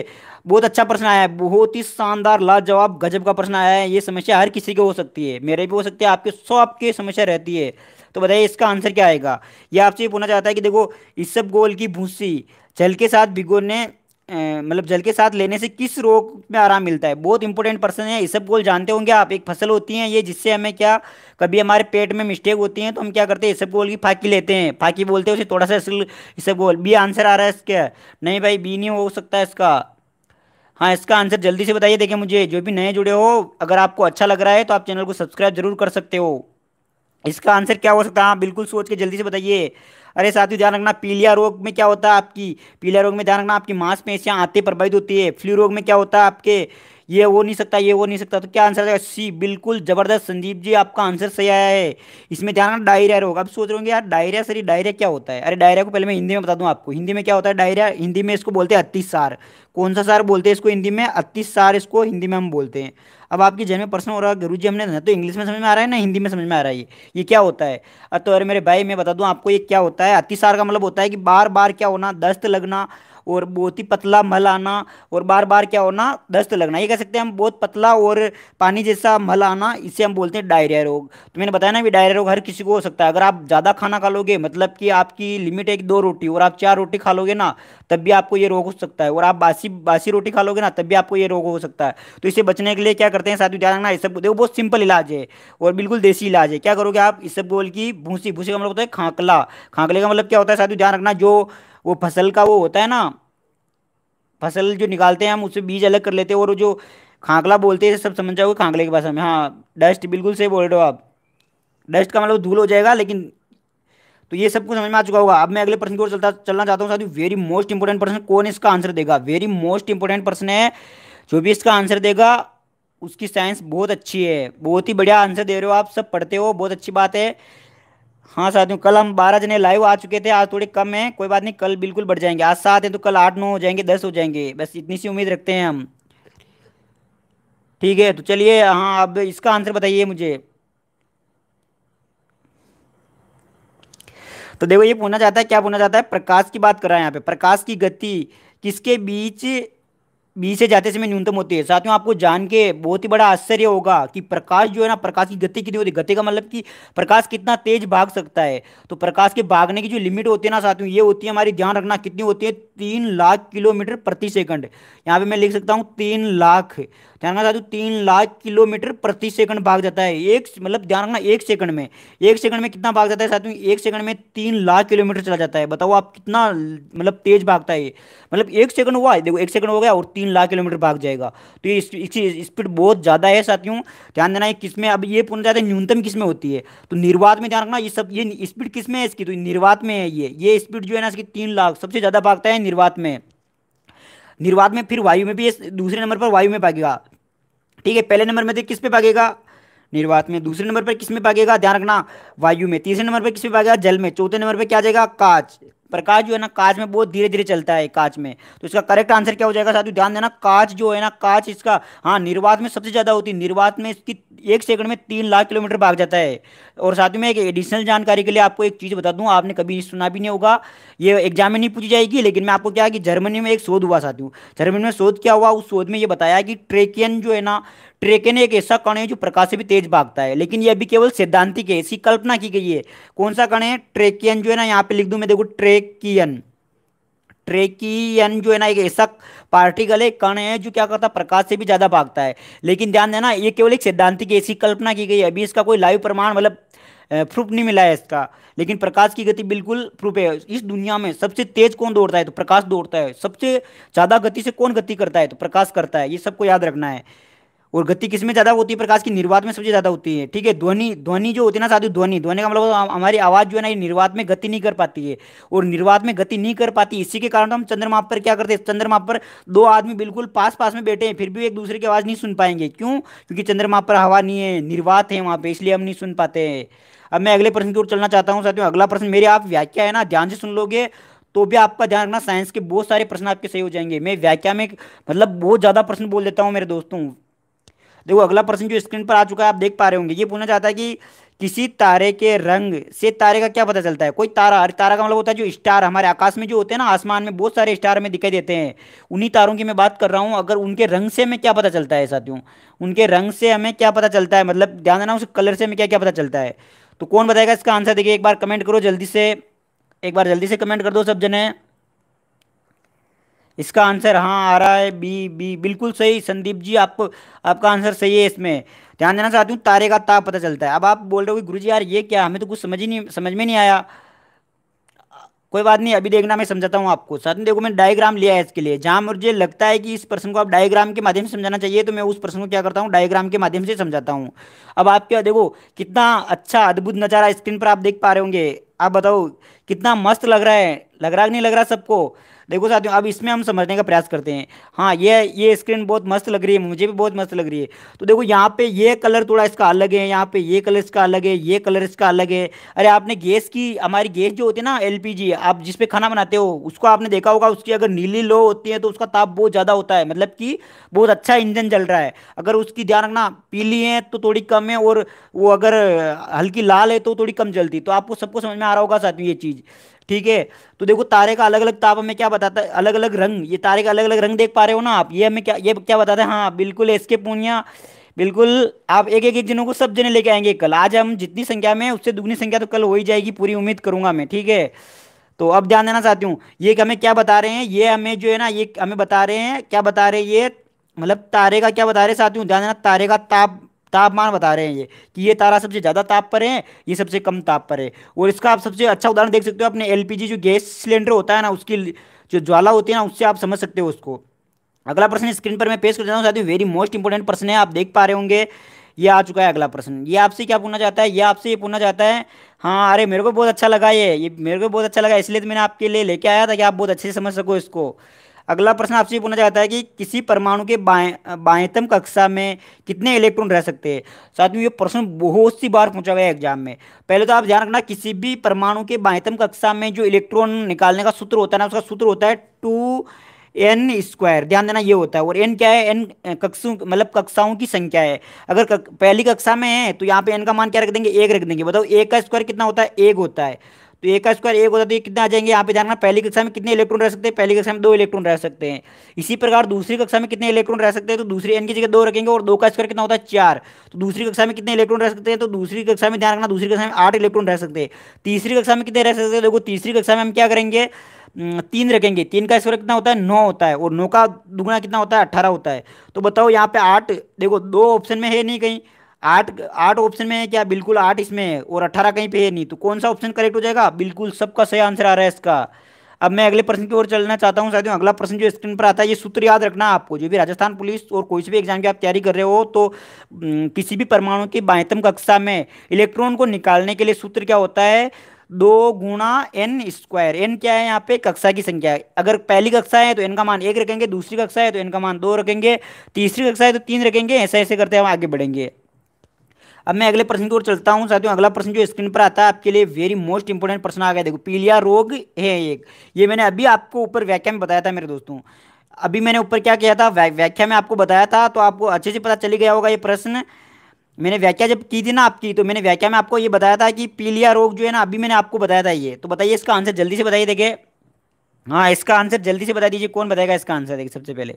बहुत अच्छा प्रश्न आया है बहुत ही शानदार लाजवाब गजब का प्रश्न आया है ये समस्या हर किसी की हो सकती है मेरे भी हो सकती है आपके सौ आपकी समस्या रहती है तो बताइए इसका आंसर क्या आएगा ये आपसे ये पूछना चाहता है कि देखो इस सब गोल की भूसी जल के साथ भिगोने मतलब जल के साथ लेने से किस रोग में आराम मिलता है बहुत इंपॉर्टेंट पर्सन है ये सब गोल जानते होंगे आप एक फसल होती है ये जिससे हमें क्या कभी हमारे पेट में मिस्टेक होती है तो हम क्या करते हैं इसब गोल की फाकी लेते हैं फाकी बोलते हैं उसे थोड़ा सा इसब गोल बी आंसर आ रहा है इसका नहीं भाई बी नहीं हो सकता इसका हाँ इसका आंसर जल्दी से बताइए देखिए मुझे जो भी नए जुड़े हो अगर आपको अच्छा लग रहा है तो आप चैनल को सब्सक्राइब जरूर कर सकते हो इसका आंसर क्या हो सकता है हाँ बिल्कुल सोच के जल्दी से बताइए अरे साथियों ध्यान रखना पीलिया रोग में क्या होता है आपकी पीलिया रोग में ध्यान रखना आपकी मांसपेशियां आते प्रभावित होती है फ्लू रोग में क्या होता है आपके ये हो नहीं सकता ये हो नहीं सकता तो क्या आंसर आएगा सी बिल्कुल जबरदस्त संदीप जी आपका आंसर सही आया है इसमें ध्यान रखना डायरिया रोग अब सोच रहे होंगे यार डायरिया सर डायरिया क्या होता है अरे डायरिया को पहले मैं हिंदी में बता दूं आपको हिंदी में क्या होता है डायरिया हिंदी में इसको बोलते हैं अतिसार कौन सा सार बोलते हैं इसको हिंदी में अतिसार इसको हिंदी में हम बोलते हैं अब आपके जहन में प्रश्न हो रहा है गुरु जी हमने ना तो इंग्लिश में समझ में आ रहा है ना हिंदी में समझ में आ रहा है ये ये क्या होता है तो अरे मेरे भाई मैं बता दूँ आपको ये क्या होता है अतिसार का मतलब होता है कि बार बार क्या होना दस्त लगना और बहुत ही पतला मल आना और बार बार क्या होना दस्त लगना ये कह सकते हैं हम बहुत पतला और पानी जैसा मल आना इसे हम बोलते हैं डायरिया रोग तो मैंने बताया ना भी डायरिया रोग हर किसी को हो सकता है अगर आप ज़्यादा खाना खा लोगे मतलब कि आपकी लिमिट है दो रोटी और आप चार रोटी खा लोगे ना तब भी आपको ये रोग हो सकता है और आप बासी बासी रोटी खा लोगे ना तब भी आपको ये रोग हो सकता है तो इसे बचने के लिए क्या करते हैं साथियों ध्यान रखना इस सब देखो बहुत सिंपल इलाज है और बिल्कुल देसी इलाज है क्या करोगे आप इस सब बोल की भूसी भूसी का मतलब होता है खांकला खांकले का मतलब क्या होता है साथियों ध्यान रखना जो वो फसल का वो होता है ना फसल जो निकालते हैं हम उससे बीज अलग कर लेते हैं और जो खांकला बोलते हैं सब समझ जाओगे खांकले की भाषा में हाँ डस्ट बिल्कुल सही बोल रहे हो आप डस्ट का मतलब धूल हो जाएगा लेकिन तो ये सब कुछ समझ में आ चुका होगा अब मैं अगले प्रश्न की ओर चलता चलना चाहता हूँ साथियों वेरी मोस्ट इंपॉर्टेंट पर्सन कौन इसका आंसर देगा वेरी मोस्ट इंपॉर्टेंट पर्सन है जो भी इसका आंसर देगा उसकी साइंस बहुत अच्छी है बहुत ही बढ़िया आंसर दे रहे हो आप सब पढ़ते हो बहुत अच्छी बात है हाँ साथियों कल हम बारह जने लाइव आ चुके थे आज थोड़े कम हैं कोई बात नहीं कल बिल्कुल बढ़ जाएंगे आज सात हैं तो कल आठ नौ हो जाएंगे दस हो जाएंगे बस इतनी सी उम्मीद रखते हैं हम ठीक है तो चलिए हाँ अब इसका आंसर बताइए मुझे तो देखो ये पूछना चाहता है क्या पूछना चाहता है प्रकाश की बात कर रहा है यहाँ पे प्रकाश की गति किसके बीच बीस से जाते समय न्यूनतम होती है साथियों आपको जान के बहुत ही बड़ा आश्चर्य होगा कि प्रकाश जो है ना प्रकाश की गति कितनी होती है गति का मतलब कि प्रकाश कितना तेज भाग सकता है तो प्रकाश के भागने की जो लिमिट होती है ना साथियों ये होती है हमारी ध्यान रखना कितनी होती है तीन लाख किलोमीटर प्रति सेकंड यहाँ पे मैं लिख सकता हूँ तीन लाख ध्यान रखना साथियों तीन लाख किलोमीटर प्रति सेकंड भाग जाता है एक मतलब ध्यान रखना एक सेकंड में एक सेकंड में कितना भाग जाता है साथियों एक सेकंड में तीन लाख किलोमीटर चला जाता है बताओ आप कितना मतलब तेज भागता है मतलब एक सेकंड हुआ देखो एक सेकंड हो गया और तीन तीन लाख किलोमीटर भाग जाएगा तो ये इसकी स्पीड बहुत ज़्यादा है साथियों ध्यान देना है किस में अब ये पूछना चाहते हैं न्यूनतम किस में होती है तो निर्वात में ध्यान रखना ये सब ये स्पीड किस में है इसकी तो निर्वात में है ये ये स्पीड जो है ना इसकी तीन लाख सबसे ज़्यादा भागता है निर्वात में निर्वात में फिर वायु में भी दूसरे नंबर पर वायु में भागेगा ठीक है पहले नंबर में तो किस पे भागेगा निर्वात में दूसरे नंबर पर किस में भागेगा ध्यान रखना वायु में तीसरे नंबर पर किस में भागेगा जल में चौथे नंबर पर क्या जाएगा कांच प्रकाश जो है ना कांच में बहुत धीरे धीरे चलता है कांच में तो इसका करेक्ट आंसर क्या हो जाएगा साथियों ध्यान देना कांच जो है ना कांच इसका हाँ निर्वात में सबसे ज़्यादा होती है निर्वात में इसकी एक सेकंड में तीन लाख किलोमीटर भाग जाता है और साथ में एक एडिशनल जानकारी के लिए आपको एक चीज़ बता दूं आपने कभी सुना भी नहीं होगा ये एग्जाम में नहीं पूछी जाएगी लेकिन मैं आपको क्या कि जर्मनी में एक शोध हुआ साथियों जर्मनी में शोध क्या हुआ उस शोध में यह बताया कि ट्रेकियन जो है ना ट्रेकेन एक ऐसा कण है जो प्रकाश से भी तेज भागता है लेकिन यह अभी केवल सिद्धांतिक है ऐसी कल्पना की गई है कौन सा कण है ट्रेकियन जो है ना यहाँ पे लिख दूँ मैं देखो ट्रेकियन ट्रेकियन जो है ना एक ऐसा पार्टिकल है कण है जो क्या करता है प्रकाश से भी ज़्यादा भागता है लेकिन ध्यान देना ये केवल एक सिद्धांतिक ऐसी कल्पना की गई है अभी इसका कोई लाइव प्रमाण मतलब प्रूफ नहीं मिला है इसका लेकिन प्रकाश की गति बिल्कुल प्रूफ है इस दुनिया में सबसे तेज कौन दौड़ता है तो प्रकाश दौड़ता है सबसे ज़्यादा गति से कौन गति करता है तो प्रकाश करता है ये सबको याद रखना है और गति किसमें ज्यादा होती है प्रकाश की निर्वात में सबसे ज्यादा होती है ठीक है ध्वनि ध्वनि जो होती है ना साधु ध्वनि ध्वनि का मतलब हमारी आवाज जो है ना ये निर्वात में गति नहीं कर पाती है और निर्वात में गति नहीं कर पाती इसी के कारण तो हम चंद्रमा पर क्या करते हैं चंद्रमा पर दो आदमी बिल्कुल पास पास में बैठे हैं फिर भी एक दूसरे की आवाज नहीं सुन पाएंगे क्यों क्योंकि चंद्रमा पर हवा नहीं है निर्वात है वहां पर इसलिए हम नहीं सुन पाते हैं अब मैं अगले प्रश्न की ओर चलना चाहता हूँ साथियों अगला प्रश्न मेरी आप व्याख्या है ना ध्यान से सुन लोगे तो भी आपका ध्यान रखना साइंस के बहुत सारे प्रश्न आपके सही हो जाएंगे मैं व्याख्या में मतलब बहुत ज़्यादा प्रश्न बोल देता हूँ मेरे दोस्तों देखो अगला प्रश्न जो स्क्रीन पर आ चुका है आप देख पा रहे होंगे ये पूछना चाहता है कि किसी तारे के रंग से तारे का क्या पता चलता है कोई तारा हर तारा का मतलब होता है जो स्टार हमारे आकाश में जो होते हैं ना आसमान में बहुत सारे स्टार हमें दिखाई देते हैं उन्हीं तारों की मैं बात कर रहा हूँ अगर उनके रंग से हमें क्या पता चलता है साथियों उनके रंग से हमें क्या पता चलता है मतलब ध्यान देना उस कलर से हमें क्या क्या पता चलता है तो कौन बताएगा इसका आंसर देखिए एक बार कमेंट करो जल्दी से एक बार जल्दी से कमेंट कर दो सब जने इसका आंसर हाँ आ रहा है बी बी बिल्कुल सही संदीप जी आपको आपका आंसर सही है इसमें ध्यान देना चाहती हूँ तारे का ताप पता चलता है अब आप बोल रहे हो कि गुरु जी यार ये क्या हमें तो कुछ समझ ही नहीं समझ में नहीं आया कोई बात नहीं अभी देखना मैं समझाता हूँ आपको साथ में देखो मैंने डायग्राम लिया है इसके लिए जहाँ मुझे लगता है कि इस प्रश्न को आप डायग्राम के माध्यम से समझाना चाहिए तो मैं उस प्रश्न को क्या करता हूँ डायग्राम के माध्यम से समझाता हूँ अब आप क्या देखो कितना अच्छा अद्भुत नज़ारा स्क्रीन पर आप देख पा रहे होंगे आप बताओ कितना मस्त लग रहा है लग रहा नहीं लग रहा सबको देखो साथियों अब इसमें हम समझने का प्रयास करते हैं हाँ ये ये स्क्रीन बहुत मस्त लग रही है मुझे भी बहुत मस्त लग रही है तो देखो यहाँ पे ये कलर थोड़ा इसका अलग है यहाँ पे ये कलर इसका अलग है ये कलर इसका अलग है अरे आपने गैस की हमारी गैस जो होती है ना एल आप जिसपे खाना बनाते हो उसको आपने देखा होगा उसकी अगर नीली लो होती है तो उसका ताप बहुत ज़्यादा होता है मतलब कि बहुत अच्छा इंजन चल रहा है अगर उसकी ध्यान रखना पीली है तो थोड़ी कम है और वो अगर हल्की लाल है तो थोड़ी कम जलती तो आपको सबको समझ में आ रहा होगा साथियों ये चीज़ ठीक है तो देखो तारे का अलग अलग ताप हमें क्या बताता है अलग अलग रंग ये तारे का अलग अलग रंग देख पा रहे हो ना आप ये हमें क्या ये क्या बताते हैं हाँ बिल्कुल एस के पूनिया बिल्कुल आप एक एक एक जनों को सब जने लेके आएंगे कल आज हम जितनी संख्या में उससे दुगनी संख्या तो कल हो ही जाएगी पूरी उम्मीद करूंगा मैं ठीक है तो अब ध्यान देना चाहती हूँ ये हमें क्या बता रहे हैं ये हमें जो है ना ये हमें बता रहे हैं क्या बता रहे हैं ये मतलब तारे का क्या बता रहे साथियों ध्यान देना तारे का ताप तापमान बता रहे हैं ये कि ये तारा सबसे ज़्यादा ताप पर है ये सबसे कम ताप पर है और इसका आप सबसे अच्छा उदाहरण देख सकते हो अपने एलपीजी जो गैस सिलेंडर होता है ना उसकी जो ज्वाला होती है ना उससे आप समझ सकते हो उसको अगला प्रश्न स्क्रीन पर मैं पेश कर देता हूँ साथियों वेरी मोस्ट इंपॉर्टेंट प्रश्न है आप देख पा रहे होंगे ये आ चुका है अगला प्रश्न ये आपसे क्या पूछना चाहता है ये आपसे ये पूछना चाहता है हाँ अरे मेरे को बहुत अच्छा लगा ये ये मेरे को बहुत अच्छा लगा इसलिए तो मैंने आपके लिए लेके आया था कि आप बहुत अच्छे से समझ सको इसको अगला प्रश्न आपसे पूछना चाहता है कि किसी परमाणु के बाएं बाएतम कक्षा में कितने इलेक्ट्रॉन रह सकते हैं साथ में ये प्रश्न बहुत सी बार पूछा गया एग्जाम में पहले तो आप ध्यान रखना किसी भी परमाणु के बाएतम कक्षा में जो इलेक्ट्रॉन निकालने का सूत्र होता है ना उसका सूत्र होता है टू एन स्क्वायर ध्यान देना ये होता है और एन क्या है एन कक्षों मतलब कक्षाओं की संख्या है अगर कक, पहली कक्षा में है तो यहाँ पे एन का मान क्या रख देंगे एक रख देंगे बताओ एक का स्क्वायर कितना होता है एक होता है तो एक का स्क्वायर एक होता है तो कितने कितना आ जाएंगे यहाँ पे ध्यान पहली कक्षा में कितने इलेक्ट्रॉन रह सकते हैं पहली कक्षा में दो इलेक्ट्रॉन रह सकते हैं इसी प्रकार दूसरी कक्षा में कितने इलेक्ट्रॉन रह सकते हैं तो दूसरी एन की जगह दो रखेंगे और दो का स्क्वायर कितना होता है चार तो दूसरी कक्षा में कितने इलेक्ट्रॉन रह सकते हैं तो दूसरी कक्षा में ध्यान रखना दूसरी कक्षा में आठ इलेक्ट्रॉन रह सकते हैं तीसरी कक्षा में कितने रह सकते हैं देखो तीसरी कक्षा में हम क्या करेंगे तीन रखेंगे तीन का स्क्वायर कितना होता है नौ होता है और नौ का दुगुना कितना होता है अट्ठारह होता है तो बताओ यहाँ पे आठ देखो दो ऑप्शन में है नहीं कहीं आठ आठ ऑप्शन में है क्या बिल्कुल आठ इसमें है और अट्ठारह कहीं पे है नहीं तो कौन सा ऑप्शन करेक्ट हो जाएगा बिल्कुल सबका सही आंसर आ रहा है इसका अब मैं अगले प्रश्न की ओर चलना चाहता हूँ साथियों अगला प्रश्न जो स्क्रीन पर आता है ये सूत्र याद रखना आपको जो भी राजस्थान पुलिस और कोई से भी एग्जाम की आप तैयारी कर रहे हो तो किसी भी परमाणु की बाह्यतम कक्षा में इलेक्ट्रॉन को निकालने के लिए सूत्र क्या होता है दो गुणा एन स्क्वायर एन क्या है यहाँ पे कक्षा की संख्या है अगर पहली कक्षा है तो एन का मान एक रखेंगे दूसरी कक्षा है तो एन का मान दो रखेंगे तीसरी कक्षा है तो तीन रखेंगे ऐसे ऐसे करते हम आगे बढ़ेंगे अब मैं अगले प्रश्न की ओर चलता हूँ साथियों अगला प्रश्न जो स्क्रीन पर आता है आपके लिए वेरी मोस्ट इंपॉर्टेंट प्रश्न आ गया देखो पीलिया रोग है एक ये मैंने अभी आपको ऊपर व्याख्या में बताया था मेरे दोस्तों अभी मैंने ऊपर क्या किया था व्याख्या में आपको बताया था तो आपको अच्छे से पता चली गया होगा ये प्रश्न मैंने व्याख्या जब की थी ना आपकी तो मैंने व्याख्या में आपको ये बताया था कि पीलिया रोग जो है ना अभी मैंने आपको बताया था ये तो बताइए इसका आंसर जल्दी से बताइए देखे हाँ इसका आंसर जल्दी से बता दीजिए कौन बताएगा इसका आंसर देखिए सबसे पहले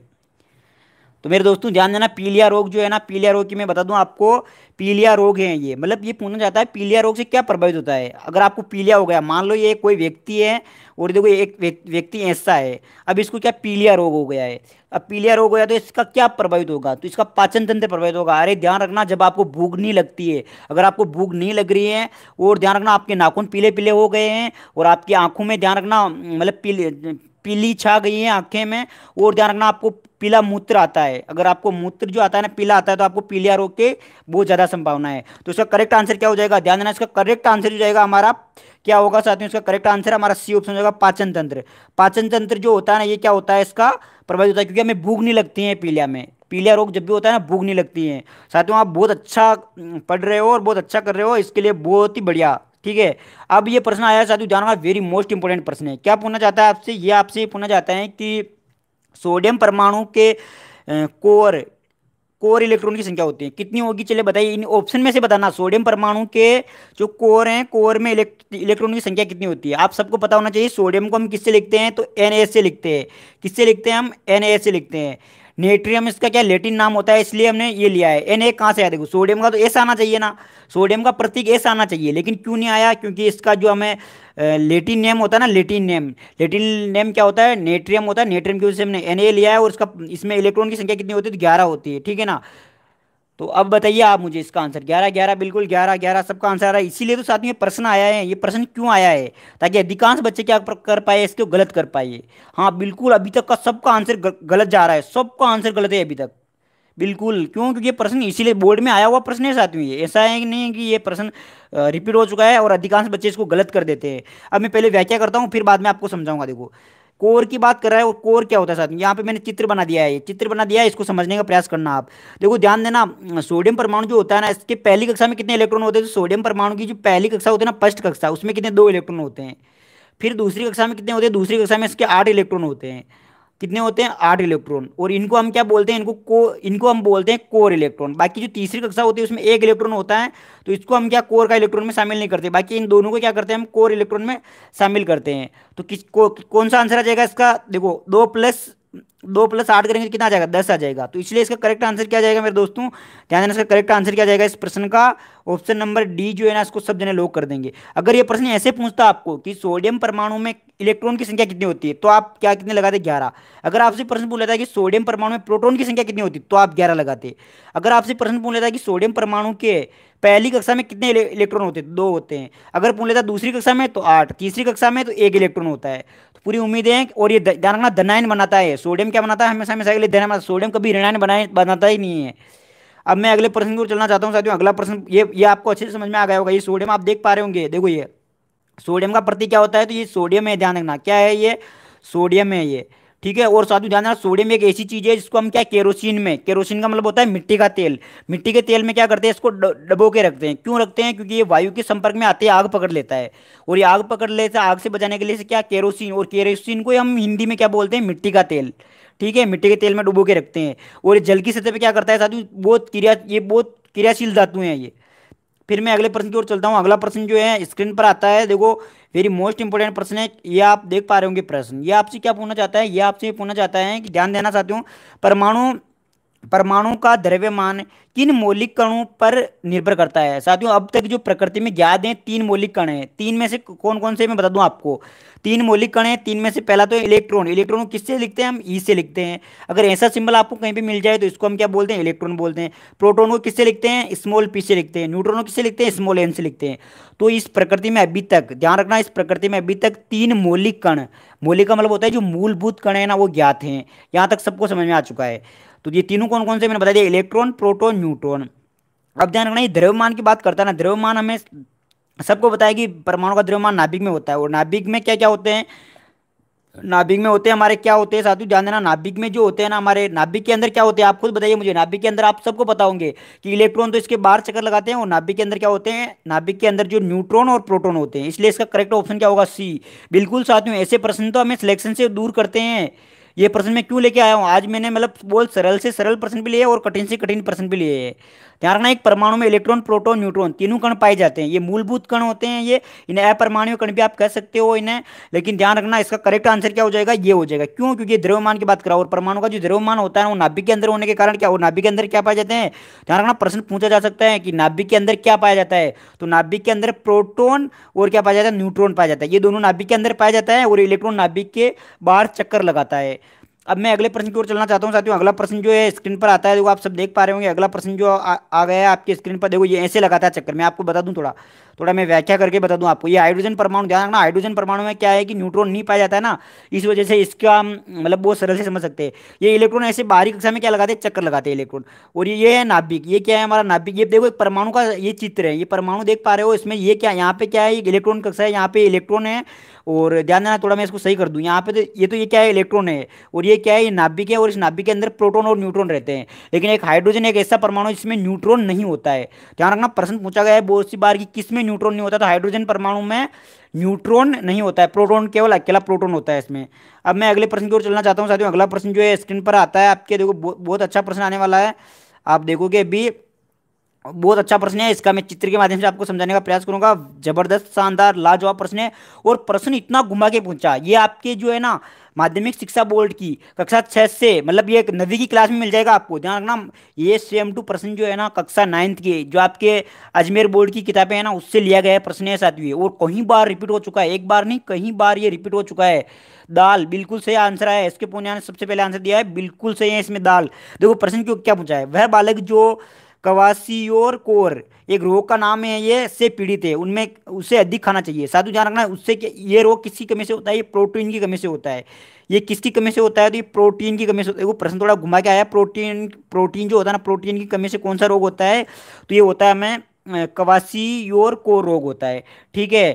तो मेरे दोस्तों ध्यान देना पीलिया रोग जो है ना पीलिया रोग की मैं बता दूं आपको पीलिया रोग है ये मतलब ये पूछना चाहता है पीलिया रोग से क्या प्रभावित होता है अगर आपको पीलिया हो गया मान लो ये कोई व्यक्ति है और देखो एक व्यक्ति ऐसा है अब इसको क्या पीलिया रोग हो गया है अब पीलिया रोग हो गया तो इसका क्या प्रभावित होगा तो इसका पाचन तंत्र प्रभावित होगा अरे ध्यान रखना जब आपको भूख नहीं लगती है अगर आपको भूख नहीं लग रही है और ध्यान रखना आपके नाखून पीले पीले हो गए हैं और आपकी आंखों में ध्यान रखना मतलब पीले पीली छा गई है आंखें में और ध्यान रखना आपको पीला मूत्र आता है अगर आपको मूत्र जो आता है ना पीला आता है तो आपको पीलिया रोग के बहुत ज़्यादा संभावना है तो इसका करेक्ट आंसर क्या हो जाएगा ध्यान देना इसका करेक्ट आंसर जो जाएगा हमारा क्या होगा साथियों इसका करेक्ट आंसर हमारा सी ऑप्शन हो जाएगा पाचन तंत्र पाचन तंत्र जो होता है ना ये क्या होता है इसका प्रभावित होता है क्योंकि हमें भूख नहीं लगती है पीलिया में पीलिया रोग जब भी होता है ना भूख नहीं लगती है साथियों आप बहुत अच्छा हम्म, पढ़ रहे हो और बहुत अच्छा कर रहे हो इसके लिए बहुत ही बढ़िया ठीक है अब ये प्रश्न आया साधु जानवा वेरी मोस्ट इंपॉर्टेंट प्रश्न है क्या पूछना चाहता है आपसे ये आपसे पूछना चाहता है कि सोडियम परमाणु के कोर कोर इलेक्ट्रॉन की संख्या होती है कितनी होगी चले बताइए इन ऑप्शन में से बताना सोडियम परमाणु के जो कोर हैं कोर में इलेक्ट्रॉन की संख्या कितनी होती है आप सबको पता होना चाहिए सोडियम को हम किससे लिखते हैं तो एन से लिखते हैं किससे लिखते हैं हम एन से लिखते हैं नेट्रियम इसका क्या लेटिन नाम होता है इसलिए हमने ये लिया है एन ए कहाँ से आया देखो सोडियम का तो एस आना चाहिए ना सोडियम का प्रतीक एस आना चाहिए लेकिन क्यों नहीं आया क्योंकि इसका जो हमें लेटिन नेम होता है ना लेटिन नेम लेटिन नेम क्या होता है नेट्रियम होता है नेट्रियम की वजह से हमने एन ए लिया है और इसका इसमें इलेक्ट्रॉन की संख्या कितनी होती है तो ग्यारह होती है ठीक है ना तो अब बताइए आप मुझे इसका आंसर ग्यारह ग्यारह बिल्कुल ग्यारह ग्यारह सबका आंसर आ रहा है इसीलिए तो साथ में प्रश्न आया है ये प्रश्न क्यों आया है ताकि अधिकांश बच्चे क्या कर पाए इसको गलत कर पाए हाँ बिल्कुल अभी तक का सबका आंसर गलत जा रहा है सबका आंसर गलत है अभी तक बिल्कुल क्यों क्योंकि ये प्रश्न इसीलिए बोर्ड में आया हुआ प्रश्न है साथ में ऐसा है कि नहीं कि ये प्रश्न रिपीट हो चुका है और अधिकांश बच्चे इसको गलत कर देते हैं अब मैं पहले व्याख्या करता हूँ फिर बाद में आपको समझाऊंगा देखो कोर की बात कर रहा है और कोर क्या होता है साथ में यहाँ पे मैंने चित्र बना दिया है चित्र बना दिया है इसको समझने का प्रयास करना आप देखो ध्यान देना सोडियम परमाणु जो होता है ना इसके पहली कक्षा में कितने इलेक्ट्रॉन होते हैं तो सोडियम परमाणु की जो पहली कक्षा होती है ना फर्स्ट कक्षा उसमें कितने दो इलेक्ट्रॉन होते हैं फिर दूसरी कक्षा में कितने होते हैं दूसरी कक्षा में इसके आठ इलेक्ट्रॉन होते हैं कितने होते हैं आठ इलेक्ट्रॉन और इनको हम क्या बोलते हैं इनको को इनको हम बोलते हैं कोर इलेक्ट्रॉन बाकी जो तीसरी कक्षा होती है उसमें एक इलेक्ट्रॉन होता है तो इसको हम क्या कोर का इलेक्ट्रॉन में शामिल नहीं करते बाकी इन दोनों को क्या करते हैं हम कोर इलेक्ट्रॉन में शामिल करते हैं तो किस को, कौन सा आंसर आ जाएगा इसका देखो दो प्लस दो प्लस आठ करेंगे तो कितना आ जाएगा दस आ जाएगा तो इसलिए इसका करेक्ट आंसर क्या जाएगा मेरे दोस्तों ध्यान देना इसका करेक्ट आंसर क्या जाएगा इस प्रश्न का ऑप्शन नंबर डी जो है ना इसको सब जने लोग कर देंगे अगर ये प्रश्न ऐसे पूछता आपको कि सोडियम परमाणु में इलेक्ट्रॉन की संख्या कितनी होती है तो आप क्या कितने लगाते ग्यारह अगर आपसे प्रश्न पूछ लेता है कि सोडियम परमाणु में प्रोटोन की संख्या कितनी होती है तो आप ग्यारह लगाते अगर आपसे प्रश्न पूछ लेता है कि सोडियम परमाणु के पहली कक्षा में कितने इलेक्ट्रॉन होते हैं दो होते हैं अगर पूछ लेता दूसरी कक्षा में तो आठ तीसरी कक्षा में तो एक इलेक्ट्रॉन होता है पूरी उम्मीद है और ये ध्यान रखना धनायन बनाता है सोडियम क्या बनाता है हमेशा हमेशा के लिए धन बनाता सोडियम कभी ऋणायन बनाए बनाता ही नहीं है अब मैं अगले प्रश्न को चलना चाहता हूँ साथियों अगला प्रश्न ये ये आपको अच्छे से समझ में आ गया होगा ये सोडियम आप देख पा रहे होंगे देखो ये सोडियम का प्रतीक क्या होता है तो ये सोडियम है ध्यान रखना क्या है ये सोडियम है ये ठीक है और साथ में ध्यान रखना सोडियम एक ऐसी चीज है जिसको हम क्या केरोसिन में केरोसिन का मतलब होता है मिट्टी का तेल मिट्टी के तेल में क्या करते हैं इसको डबो के रखते हैं क्यों रखते हैं क्योंकि ये वायु के संपर्क में आते आग पकड़ लेता है और ये आग पकड़ लेता है आग से बचाने के लिए क्या केरोसिन और केरोसिन को हम हिंदी में क्या बोलते हैं मिट्टी का तेल ठीक है मिट्टी के तेल में डुबो के रखते हैं और ये जल की सतह पर क्या करता है साधु बहुत क्रिया ये बहुत क्रियाशील धातु हैं ये फिर मैं अगले प्रश्न की ओर चलता हूँ अगला प्रश्न जो है स्क्रीन पर आता है देखो वेरी मोस्ट इंपोर्टेंट प्रश्न है ये आप देख पा रहे होंगे प्रश्न ये आपसे क्या पूछना चाहता है ये आपसे पूछना चाहता है कि ध्यान देना चाहती हूँ परमाणु परमाणु का द्रव्यमान किन मौलिक कणों पर निर्भर करता है साथियों अब तक जो प्रकृति में ज्ञात हैं तीन मौलिक कण हैं तीन में से कौन कौन से मैं बता दूं आपको तीन मौलिक कण हैं तीन में से पहला तो इलेक्ट्रॉन इलेक्ट्रॉन किससे लिखते हैं हम ई से लिखते हैं अगर ऐसा सिंबल आपको कहीं भी मिल जाए तो इसको हम क्या बोलते हैं इलेक्ट्रॉन बोलते हैं प्रोटोन को किससे लिखते हैं स्मॉल पी से लिखते हैं न्यूट्रॉन को किससे लिखते हैं स्मॉल एन से लिखते हैं तो इस प्रकृति में अभी तक ध्यान रखना इस प्रकृति में अभी तक तीन मौलिक कण मौलिक का मतलब होता है जो मूलभूत कण है ना वो ज्ञात हैं यहाँ तक सबको समझ में आ चुका है तो ये तीनों कौन कौन से मैंने बता दिया इलेक्ट्रॉन प्रोटोन न्यूट्रॉन अब ध्यान रखना ये द्रव्यमान की बात करता है ना द्रव्यमान हमें सबको बताया कि परमाणु का द्रव्यमान नाभिक में होता है और नाभिक में क्या क्या होते हैं नाभिक में होते हैं हमारे क्या होते हैं साथियों ध्यान देना नाभिक में जो होते हैं ना हमारे नाभिक के अंदर क्या होते हैं आप खुद बताइए मुझे नाभिक के अंदर आप सबको बताओगे कि इलेक्ट्रॉन तो इसके बाहर चक्कर लगाते हैं और नाभिक के अंदर क्या होते हैं नाभिक के अंदर जो न्यूट्रॉन और प्रोटोन होते हैं इसलिए इसका करेक्ट ऑप्शन क्या होगा सी बिल्कुल साथियों ऐसे प्रश्न तो हमें सिलेक्शन से दूर करते हैं ये प्रश्न मैं क्यों लेके आया हूँ आज मैंने मतलब बोल सरल से सरल प्रश्न भी लिए और कठिन से कठिन प्रश्न भी लिए ध्यान रखना एक परमाणु में इलेक्ट्रॉन प्रोटोन न्यूट्रॉन तीनों कण पाए जाते हैं ये मूलभूत कण होते हैं ये इन्हें अपरमाणु कण भी आप कह सकते हो इन्हें लेकिन ध्यान रखना इसका करेक्ट आंसर क्या हो जाएगा ये हो जाएगा क्यों क्योंकि द्रव्यमान की बात कराओ और परमाणु का जो द्रव्यमान होता है वो नाभिक के अंदर होने के कारण क्या वो नाभिक के अंदर क्या पाए जाते हैं ध्यान रखना प्रश्न पूछा जा सकता है कि नाभिक के अंदर क्या पाया जाता है तो नाभिक के अंदर प्रोटोन और क्या पाया जाता है न्यूट्रॉन पाया जाता है ये दोनों नाभिक के अंदर पाया जाता है और इलेक्ट्रॉन नाभिक के बाहर चक्कर लगाता है अब मैं अगले प्रश्न की ओर चलना चाहता हूँ साथियों अगला प्रश्न जो है स्क्रीन पर आता है देखो आप सब देख पा रहे होंगे अगला प्रश्न जो आ, गया है आपकी स्क्रीन पर देखो ये ऐसे लगाता है चक्कर मैं आपको बता दूँ थोड़ा थोड़ा मैं व्याख्या करके बता दूँ आपको ये हाइड्रोजन परमाणु ध्यान रखना हाइड्रोजन परमाणु में क्या है कि न्यूट्रॉन नहीं पाया जाता है ना इस वजह से इसका मतलब बहुत सरल से समझ सकते हैं ये इलेक्ट्रॉन ऐसे बाहरी कक्षा में क्या लगाते हैं चक्कर लगाते हैं इलेक्ट्रॉन और ये है नाभिक ये क्या है हमारा नाभिक ये देखो एक परमाणु का ये चित्र है ये परमाणु देख पा रहे हो इसमें ये क्या यहाँ पे क्या है इलेक्ट्रॉन कक्षा है यहाँ पे इलेक्ट्रॉन है और ध्यान देना थोड़ा मैं इसको सही कर दूँ यहाँ पे तो ये तो ये क्या है इलेक्ट्रॉन है और ये क्या है ये नाभिक है और इस नाभिक के अंदर प्रोटोन और न्यूट्रॉन रहते हैं लेकिन एक हाइड्रोजन एक ऐसा परमाणु जिसमें न्यूट्रॉन नहीं होता है ध्यान रखना प्रश्न पूछा गया है बहुत सी बार की किसमें न्यूट्रॉन नहीं होता तो हाइड्रोजन परमाणु में न्यूट्रॉन नहीं होता है तो प्रोटोन केवल अकेला प्रोटोन होता है इसमें अब मैं अगले प्रश्न की ओर चलना चाहता हूँ साथियों अगला प्रश्न जो है स्क्रीन पर आता है आपके देखो बहुत अच्छा प्रश्न आने वाला है आप देखोगे अभी बहुत अच्छा प्रश्न है इसका मैं चित्र के माध्यम से आपको समझाने का प्रयास करूंगा जबरदस्त शानदार लाजवाब प्रश्न है और प्रश्न इतना घुमा के पूछा ये आपके जो है ना माध्यमिक शिक्षा बोर्ड की कक्षा छः से मतलब ये एक नवी की क्लास में मिल जाएगा आपको ध्यान रखना ये सेम टू प्रश्न जो है ना कक्षा नाइन्थ के जो आपके अजमेर बोर्ड की किताबें हैं ना उससे लिया गया है प्रश्न है सातवीं और कहीं बार रिपीट हो चुका है एक बार नहीं कहीं बार ये रिपीट हो चुका है दाल बिल्कुल सही आंसर आया इसके पुण्य ने सबसे पहले आंसर दिया है बिल्कुल सही है इसमें दाल देखो प्रश्न क्यों क्या पूछा है वह बालक जो कवासीयोर कोर एक रोग का नाम है ये से पीड़ित है उनमें उसे अधिक खाना चाहिए साधु ध्यान रखना उससे ये रोग किसकी कमी से होता है ये प्रोटीन की कमी से होता है ये किसकी कमी से होता है तो ये प्रोटीन की कमी से होता है वो प्रश्न थोड़ा घुमा के आया प्रोटीन प्रोटीन जो होता है ना प्रोटीन की कमी से कौन सा रोग होता है तो ये होता है हमें कवासीयोर कोर रोग होता है ठीक है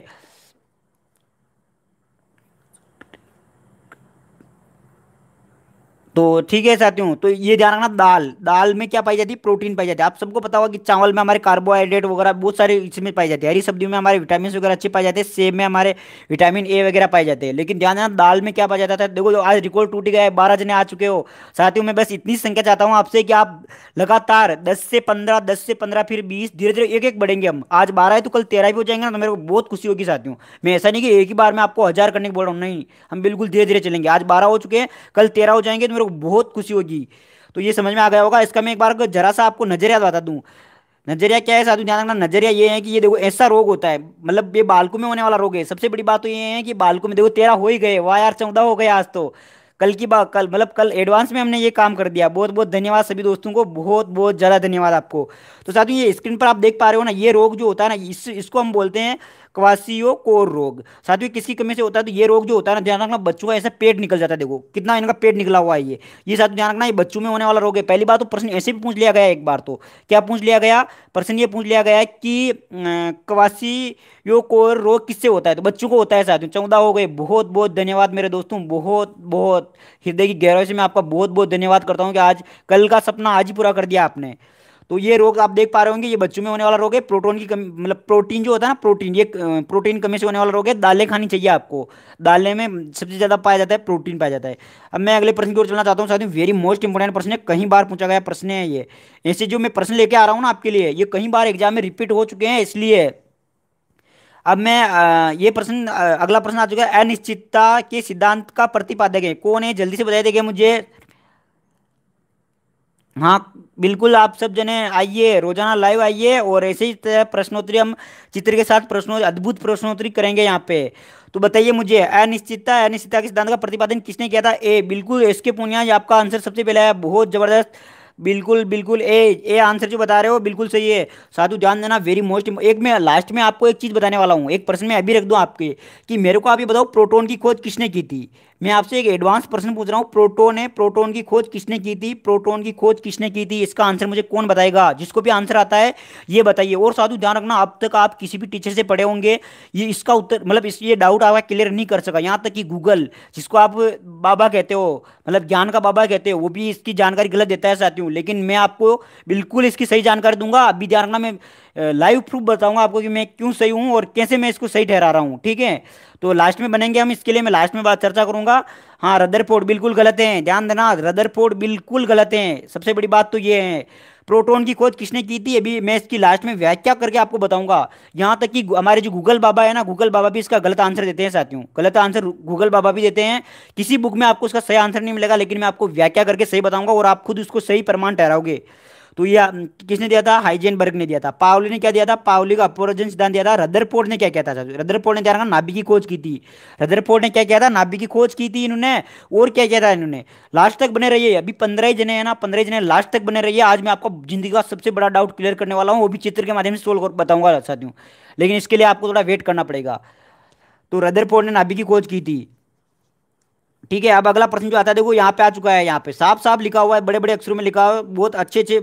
तो ठीक है साथियों तो ये ध्यान रखना दाल दाल में क्या पाई जाती है प्रोटीन पाई जाती है आप सबको पता होगा कि चावल में हमारे कार्बोहाइड्रेट वगैरह बहुत सारे इसमें पाई जाती है हरी सब्जियों में हमारे विटामिन वगैरह अच्छे पाए जाते हैं सेब में हमारे विटामिन ए वगैरह पाए जाते हैं लेकिन ध्यान रखना दाल में क्या पाया जाता है देखो आज रिकॉर्ड टूट गया है बारह जने आ चुके हो साथियों मैं बस इतनी संख्या चाहता हूँ आपसे कि आप लगातार दस से पंद्रह दस से पंद्रह फिर बीस धीरे धीरे एक एक बढ़ेंगे हम आज बारह है तो कल तेरह भी हो जाएंगे ना तो मेरे को बहुत खुशी होगी साथियों मैं ऐसा नहीं कि एक ही बार मैं आपको हज़ार करने को बोल रहा हूँ नहीं हम बिल्कुल धीरे धीरे चलेंगे आज बारह हो चुके हैं कल तेरह हो जाएंगे तो मेरे मेरे को बहुत खुशी होगी तो ये समझ में आ गया होगा इसका मैं एक बार जरा सा आपको नजरिया बता दूँ नजरिया क्या है साधु ध्यान रखना नजरिया ये है कि ये देखो ऐसा रोग होता है मतलब ये बालकों में होने वाला रोग है सबसे बड़ी बात तो ये है कि बालकों में देखो तेरह हो ही गए वाह यार चौदह हो गए आज तो कल की बात कल मतलब कल एडवांस में हमने ये काम कर दिया बहुत बहुत धन्यवाद सभी दोस्तों को बहुत बहुत ज़्यादा धन्यवाद आपको तो साथियों ये स्क्रीन पर आप देख पा रहे हो ना ये रोग जो होता है ना इस इसको हम बोलते हैं क्वासियो कोर रोग साथियों किसकी कमी से होता है तो ये रोग जो होता है ना ध्यान रखना बच्चों का ऐसा पेट निकल जाता है देखो कितना इनका पेट निकला हुआ है ये ये साथ ध्यान रखना ये बच्चों में होने वाला रोग है पहली बात तो प्रश्न ऐसे भी पूछ लिया गया एक बार तो क्या पूछ लिया गया प्रश्न ये पूछ लिया गया कि क्वासियो कोर रोग किससे होता है तो बच्चों को होता है साथियों चौदह हो गए बहुत बहुत धन्यवाद मेरे दोस्तों बहुत बहुत हृदय की गहराई से मैं आपका बहुत बहुत धन्यवाद करता हूँ कि आज कल का सपना आज ही पूरा कर दिया आपने तो ये रोग आप देख पा रहे होंगे ये बच्चों में होने वाला रोग है प्रोटोन की कमी मतलब प्रोटीन जो होता है ना प्रोटीन ये प्रोटीन कमी से होने वाला रोग है दालें खानी चाहिए आपको दालें में सबसे ज़्यादा पाया जाता है प्रोटीन पाया जाता है अब मैं अगले प्रश्न की ओर चलना चाहता हूँ वेरी मोस्ट इंपॉर्टेंट प्रश्न है कहीं बार पूछा गया प्रश्न है ये ऐसे जो मैं प्रश्न लेके आ रहा हूँ ना आपके लिए ये कहीं बार एग्जाम में रिपीट हो चुके हैं इसलिए अब मैं ये प्रश्न अगला प्रश्न आ चुका है अनिश्चितता के सिद्धांत का प्रतिपादक है कौन है जल्दी से बताया देखिए मुझे हाँ बिल्कुल आप सब जने आइए रोजाना लाइव आइए और ऐसे ही प्रश्नोत्तरी हम चित्र के साथ प्रश्नो अद्भुत प्रश्नोत्तरी करेंगे यहाँ पे तो बताइए मुझे अनिश्चितता अनिश्चितता के सिद्धांत का प्रतिपादन किसने किया था ए बिल्कुल एस के आपका आंसर सबसे पहले है बहुत जबरदस्त बिल्कुल बिल्कुल ए ए आंसर जो बता रहे हो बिल्कुल सही है साधु ध्यान देना वेरी मोस्ट एक मैं लास्ट में आपको एक चीज़ बताने वाला हूँ एक प्रश्न में अभी रख दूँ आपके कि मेरे को आप ये बताओ प्रोटोन की खोज किसने की थी मैं आपसे एक एडवांस प्रश्न पूछ रहा हूँ प्रोटोन है प्रोटोन की खोज किसने की थी प्रोटोन की खोज किसने की थी इसका आंसर मुझे कौन बताएगा जिसको भी आंसर आता है ये बताइए और साधु ध्यान रखना अब तक आप किसी भी टीचर से पढ़े होंगे ये इसका उत्तर मतलब इस ये डाउट आपका क्लियर नहीं कर सका यहाँ तक कि गूगल जिसको आप बाबा कहते हो मतलब ज्ञान का बाबा कहते हो वो भी इसकी जानकारी गलत देता है साथियों लेकिन मैं आपको बिल्कुल इसकी सही जानकारी दूंगा अभी ध्यान रखना मैं लाइव प्रूफ बताऊंगा आपको कि मैं क्यों सही हूँ और कैसे मैं इसको सही ठहरा रहा हूँ ठीक है तो लास्ट में बनेंगे हम इसके लिए मैं लास्ट में बात चर्चा करूंगा हाँ रदर पोर्ट बिल्कुल गलत है ध्यान देना रदर पोर्ट बिल्कुल गलत है सबसे बड़ी बात तो ये है प्रोटोन की खोज किसने की थी अभी मैं इसकी लास्ट में व्याख्या करके आपको बताऊंगा यहाँ तक कि हमारे जो गूगल बाबा है ना गूगल बाबा भी इसका गलत आंसर देते हैं साथियों गलत आंसर गूगल बाबा भी देते हैं किसी बुक में आपको उसका सही आंसर नहीं मिलेगा लेकिन मैं आपको व्याख्या करके सही बताऊंगा और आप खुद उसको सही प्रमाण ठहराओगे तो ये किसने दिया था हाइजेनबर्ग ने दिया था पावली ने क्या दिया था पावली का अपोरजन सिद्धांत दिया था रदरपोर्ट ने क्या किया था रदरपोर्ट ने दिया नाभिक की खोज की थी रदरपोर्ट ने क्या किया था नाभिक की खोज की थी इन्होंने और क्या किया था इन्होंने लास्ट तक बने रहिए अभी पंद्रह जने है ना पंद्रह जने लास्ट तक बने रहिए आज मैं आपको जिंदगी का सबसे बड़ा डाउट क्लियर करने वाला हूँ वो भी चित्र के माध्यम से सोल्व बताऊंगा साथियों लेकिन इसके लिए आपको थोड़ा वेट करना पड़ेगा तो रदरपोर्ट ने नाभिक की खोज की थी ठीक है अब अगला प्रश्न जो आता है देखो यहाँ पे आ चुका है यहाँ पे साफ साफ लिखा हुआ है बड़े बड़े अक्षरों में लिखा हुआ है बहुत अच्छे अच्छे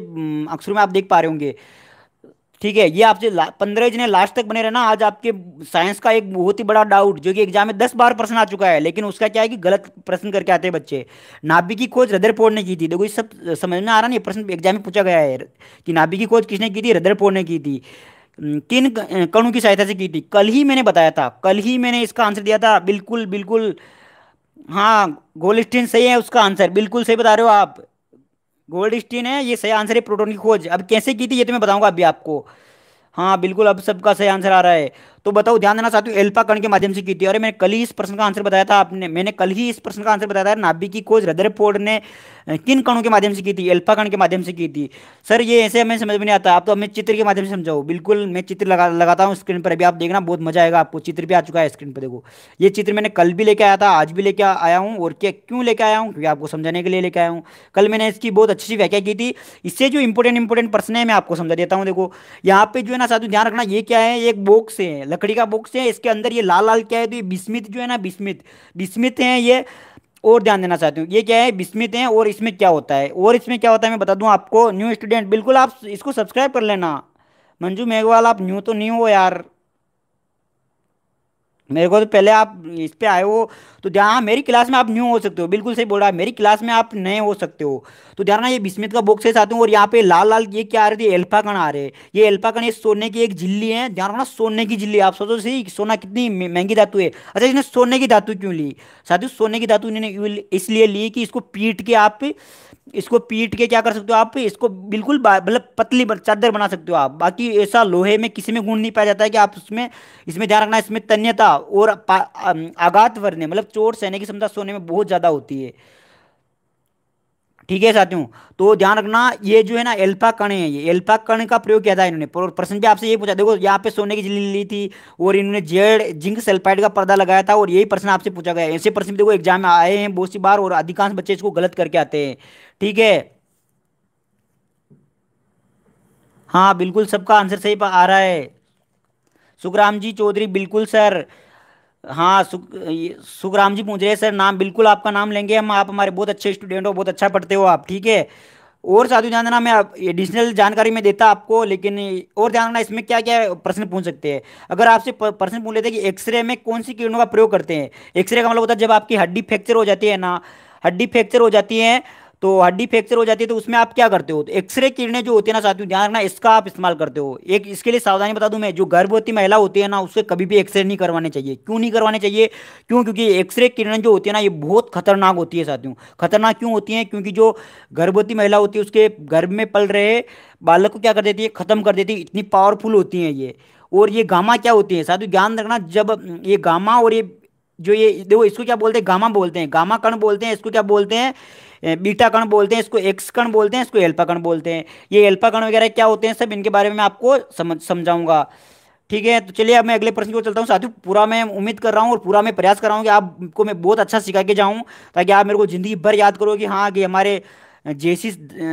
अक्षरों में आप देख पा रहे होंगे ठीक है ये आपसे पंद्रह जिन्हें लास्ट तक बने रहना आज आपके साइंस का एक बहुत ही बड़ा डाउट जो कि एग्जाम में दस बार प्रश्न आ चुका है लेकिन उसका क्या है कि गलत प्रश्न करके आते हैं बच्चे नाभिक की खोज रदरपोर्ड ने की थी देखो ये सब समझ में आ रहा नहीं प्रश्न एग्जाम में पूछा गया है कि नाभिक की खोज किसने की थी रदरपोर्ड ने की थी किन कणों की सहायता से की थी कल ही मैंने बताया था कल ही मैंने इसका आंसर दिया था बिल्कुल बिल्कुल हाँ गोल्ड स्टीन सही है उसका आंसर बिल्कुल सही बता रहे हो आप गोल्ड स्टीन है ये सही आंसर है प्रोटोन की खोज अब कैसे की थी ये तो मैं बताऊंगा अभी आपको हाँ बिल्कुल अब सबका सही आंसर आ रहा है तो बताओ ध्यान देना चाहती हूँ एल्फा कण के माध्यम से की थी अरे मैंने कल ही इस प्रश्न का आंसर बताया था आपने मैंने कल ही इस प्रश्न का आंसर बताया था नाभिक की खोज पोर्ड ने किन कणों के माध्यम से की थी एल्फा कण के माध्यम से की थी सर ये ऐसे हमें समझ में नहीं आता आप तो हमें चित्र के माध्यम से समझाओ बिल्कुल मैं चित्र लगा लगाता हूँ स्क्रीन पर अभी आप देखना बहुत मजा आएगा आपको चित्र भी आ चुका है स्क्रीन पर देखो ये चित्र मैंने कल भी लेके आया था आज भी लेके आया हूँ और क्या क्यों लेके आया हूँ क्योंकि आपको समझाने के लिए लेके आया हूँ कल मैंने इसकी बहुत अच्छी सी व्याख्या की थी इससे जो इंपॉर्टेंट इंपॉर्टेंट प्रश्न है मैं आपको समझा देता हूँ देखो यहाँ पे जो है ना साधु ध्यान रखना ये क्या है एक बॉक्स है लकड़ी का बॉक्स है इसके अंदर ये लाल लाल क्या है तो ये बिस्मित जो है ना बिस्मित बिस्मित हैं ये और ध्यान देना चाहती हूँ ये क्या है बिस्मित है और इसमें क्या होता है और इसमें क्या होता है मैं बता दूँ आपको न्यू स्टूडेंट बिल्कुल आप इसको सब्सक्राइब कर लेना मंजू मेघवाल आप न्यू तो नहीं हो यार मेरे को तो पहले आप इस पर आए हो तो ध्यान मेरी क्लास में आप न्यू हो सकते हो बिल्कुल सही बोल रहा है मेरी क्लास में आप नए हो सकते हो तो ध्यान ये बिस्मित का बॉक्सेस आते हैं और यहाँ पे लाल लाल ये क्या आ रहे थे एल्फा कण आ रहे हैं ये एल्फा कण ये सोने की एक झिल्ली है ध्यान रखना सोने की झिल्ली आप सोचो सही सोना कितनी महंगी धातु है अच्छा इसने सोने की धातु क्यों ली साथ सोने की धातु इन्होंने इसलिए ली कि इसको पीट के आप इसको पीट के क्या कर सकते हो आप इसको बिल्कुल मतलब पतली चादर बना सकते हो आप बाकी ऐसा लोहे में किसी में गुण नहीं पाया जाता है कि आप उसमें इसमें ध्यान रखना इसमें तन्यता और आघात वरने मतलब चोट सहने की क्षमता सोने में बहुत ज़्यादा होती है ठीक है साथियों तो ध्यान रखना ये जो है ना एल्फा कण है ये एल्फा कण का प्रयोग किया था इन्होंने प्रश्न भी आपसे ये पूछा देखो यहाँ पे सोने की झिल्ली ली थी और इन्होंने जेड जिंक सल्फाइड का पर्दा लगाया था और यही प्रश्न आपसे पूछा गया ऐसे प्रश्न देखो एग्जाम में आए हैं बहुत सी बार और अधिकांश बच्चे इसको गलत करके आते हैं ठीक है हाँ बिल्कुल सबका आंसर सही आ रहा है सुखराम जी चौधरी बिल्कुल सर हाँ सुख सुखराम जी पूछ रहे सर नाम बिल्कुल आपका नाम लेंगे हम आप हमारे बहुत अच्छे स्टूडेंट हो बहुत अच्छा पढ़ते हो आप ठीक है और साधु ध्यान देना मैं एडिशनल जानकारी में देता आपको लेकिन और ध्यान इसमें क्या क्या प्रश्न पूछ सकते हैं अगर आपसे प्रश्न पूछ लेते हैं कि एक्सरे में कौन सी किरणों का प्रयोग करते हैं एक्सरे का मतलब होता है जब आपकी हड्डी फ्रैक्चर हो जाती है ना हड्डी फ्रैक्चर हो जाती है तो हड्डी फ्रैक्चर हो जाती है तो उसमें आप क्या करते हो तो एक्सरे किरणें जो होती है ना साथियों ध्यान रखना इसका आप इस्तेमाल करते हो एक इसके लिए सावधानी बता दूं मैं जो गर्भवती महिला होती है ना उससे कभी भी एक्सरे नहीं करवाने चाहिए क्यों नहीं करवाने चाहिए क्यों क्योंकि एक्सरे किरण जो होती है ना ये बहुत खतरनाक होती है साथियों खतरनाक क्यों होती है क्योंकि जो गर्भवती महिला होती है उसके गर्भ में पल रहे बालक को क्या कर देती है खत्म कर देती है इतनी पावरफुल होती है ये और ये गामा क्या होती है साथियों ध्यान रखना जब ये गामा और ये जो ये देखो इसको क्या बोलते हैं गामा बोलते हैं गामा कण बोलते हैं इसको क्या बोलते हैं बीटा कण बोलते हैं इसको एक्स कण बोलते हैं इसको एल्पा कण बोलते हैं ये एल्पा कण वगैरह क्या होते हैं सब इनके बारे में आपको समझ समझाऊंगा ठीक है तो चलिए अब मैं अगले प्रश्न की ओर चलता हूँ साथियों पूरा मैं उम्मीद कर रहा हूँ और पूरा मैं प्रयास कर रहा हूँ कि आपको मैं बहुत अच्छा सिखा के जाऊँ ताकि आप मेरे को ज़िंदगी भर याद करो कि हाँ कि हमारे जेसी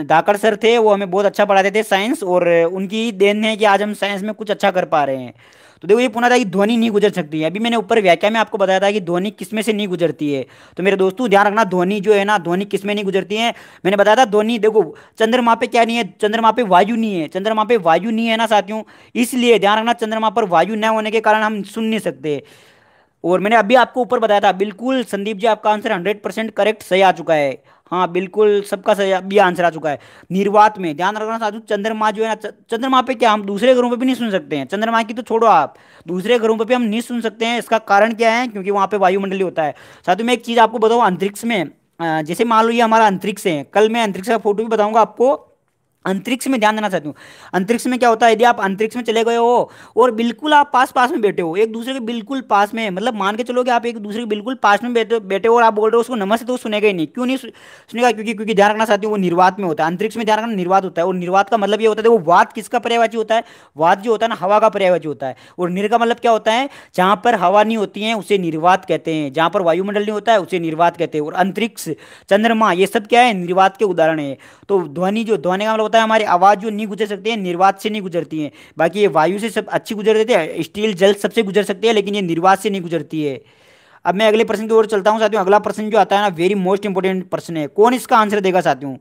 दाकड़ सर थे वो हमें बहुत अच्छा पढ़ाते थे साइंस और उनकी देन है कि आज हम साइंस में कुछ अच्छा कर पा रहे हैं तो देखो ये था कि ध्वनि नहीं गुजर सकती है अभी मैंने ऊपर व्याख्या में आपको बताया था कि ध्वनि किसमें से नहीं गुजरती है तो मेरे दोस्तों ध्यान रखना ध्वनि जो है ना ध्वनि किसमें नहीं गुजरती है मैंने बताया था ध्वनि देखो चंद्रमा पे क्या नहीं है चंद्रमा पे वायु नहीं है चंद्रमा पे वायु नहीं है ना साथियों इसलिए ध्यान रखना चंद्रमा पर वायु न होने के कारण हम सुन नहीं सकते और मैंने अभी आपको ऊपर बताया था बिल्कुल संदीप जी आपका आंसर हंड्रेड परसेंट करेक्ट सही आ चुका है हाँ बिल्कुल सबका सही आंसर आ चुका है निर्वात में ध्यान रखना साधु चंद्रमा जो है ना चंद्रमा पे क्या हम दूसरे घरों पे भी नहीं सुन सकते हैं चंद्रमा की तो छोड़ो आप दूसरे घरों पे भी हम नहीं सुन सकते हैं इसका कारण क्या है क्योंकि वहाँ पे वायुमंडली होता है साधु मैं एक चीज़ आपको बताऊँ अंतरिक्ष में जैसे मान लो ये हमारा अंतरिक्ष है कल मैं अंतरिक्ष का फोटो भी बताऊँगा आपको अंतरिक्ष में ध्यान देना चाहती हूँ अंतरिक्ष में क्या होता है यदि आप अंतरिक्ष में चले गए हो और बिल्कुल आप पास पास में बैठे हो एक दूसरे के बिल्कुल पास में मतलब मान के चलो कि आप एक दूसरे के बिल्कुल पास में बैठे बैठे हो और आप बोल रहे हो उसको नमस्ते तो सुनेगा ही नहीं क्यों नहीं सुनेगा क्योंकि क्योंकि ध्यान रखना चाहती हूँ वो निर्वात में होता है अंतरिक्ष में ध्यान रखना निर्वात होता है और निर्वात का मतलब ये होता है वो वाद किसका पर्यायवाची होता है वाद जो होता है ना हवा का पर्यायवाची होता है और निर का मतलब क्या होता है जहाँ पर हवा नहीं होती है उसे निर्वात कहते हैं जहाँ पर वायुमंडल नहीं होता है उसे निर्वात कहते हैं और अंतरिक्ष चंद्रमा ये सब क्या है निर्वात के उदाहरण है तो ध्वनि जो ध्वनि का मतलब होता है हमारी आवाज़ जो नहीं गुजर सकती है निर्वात से नहीं गुजरती है बाकी ये वायु से सब अच्छी गुजर देते हैं स्टील जल सबसे गुजर सकती है लेकिन ये निर्वात से नहीं गुजरती है अब मैं अगले प्रश्न की ओर चलता हूँ साथियों अगला प्रश्न जो आता है ना वेरी मोस्ट इंपॉर्टेंट प्रश्न है कौन इसका आंसर देगा साथियों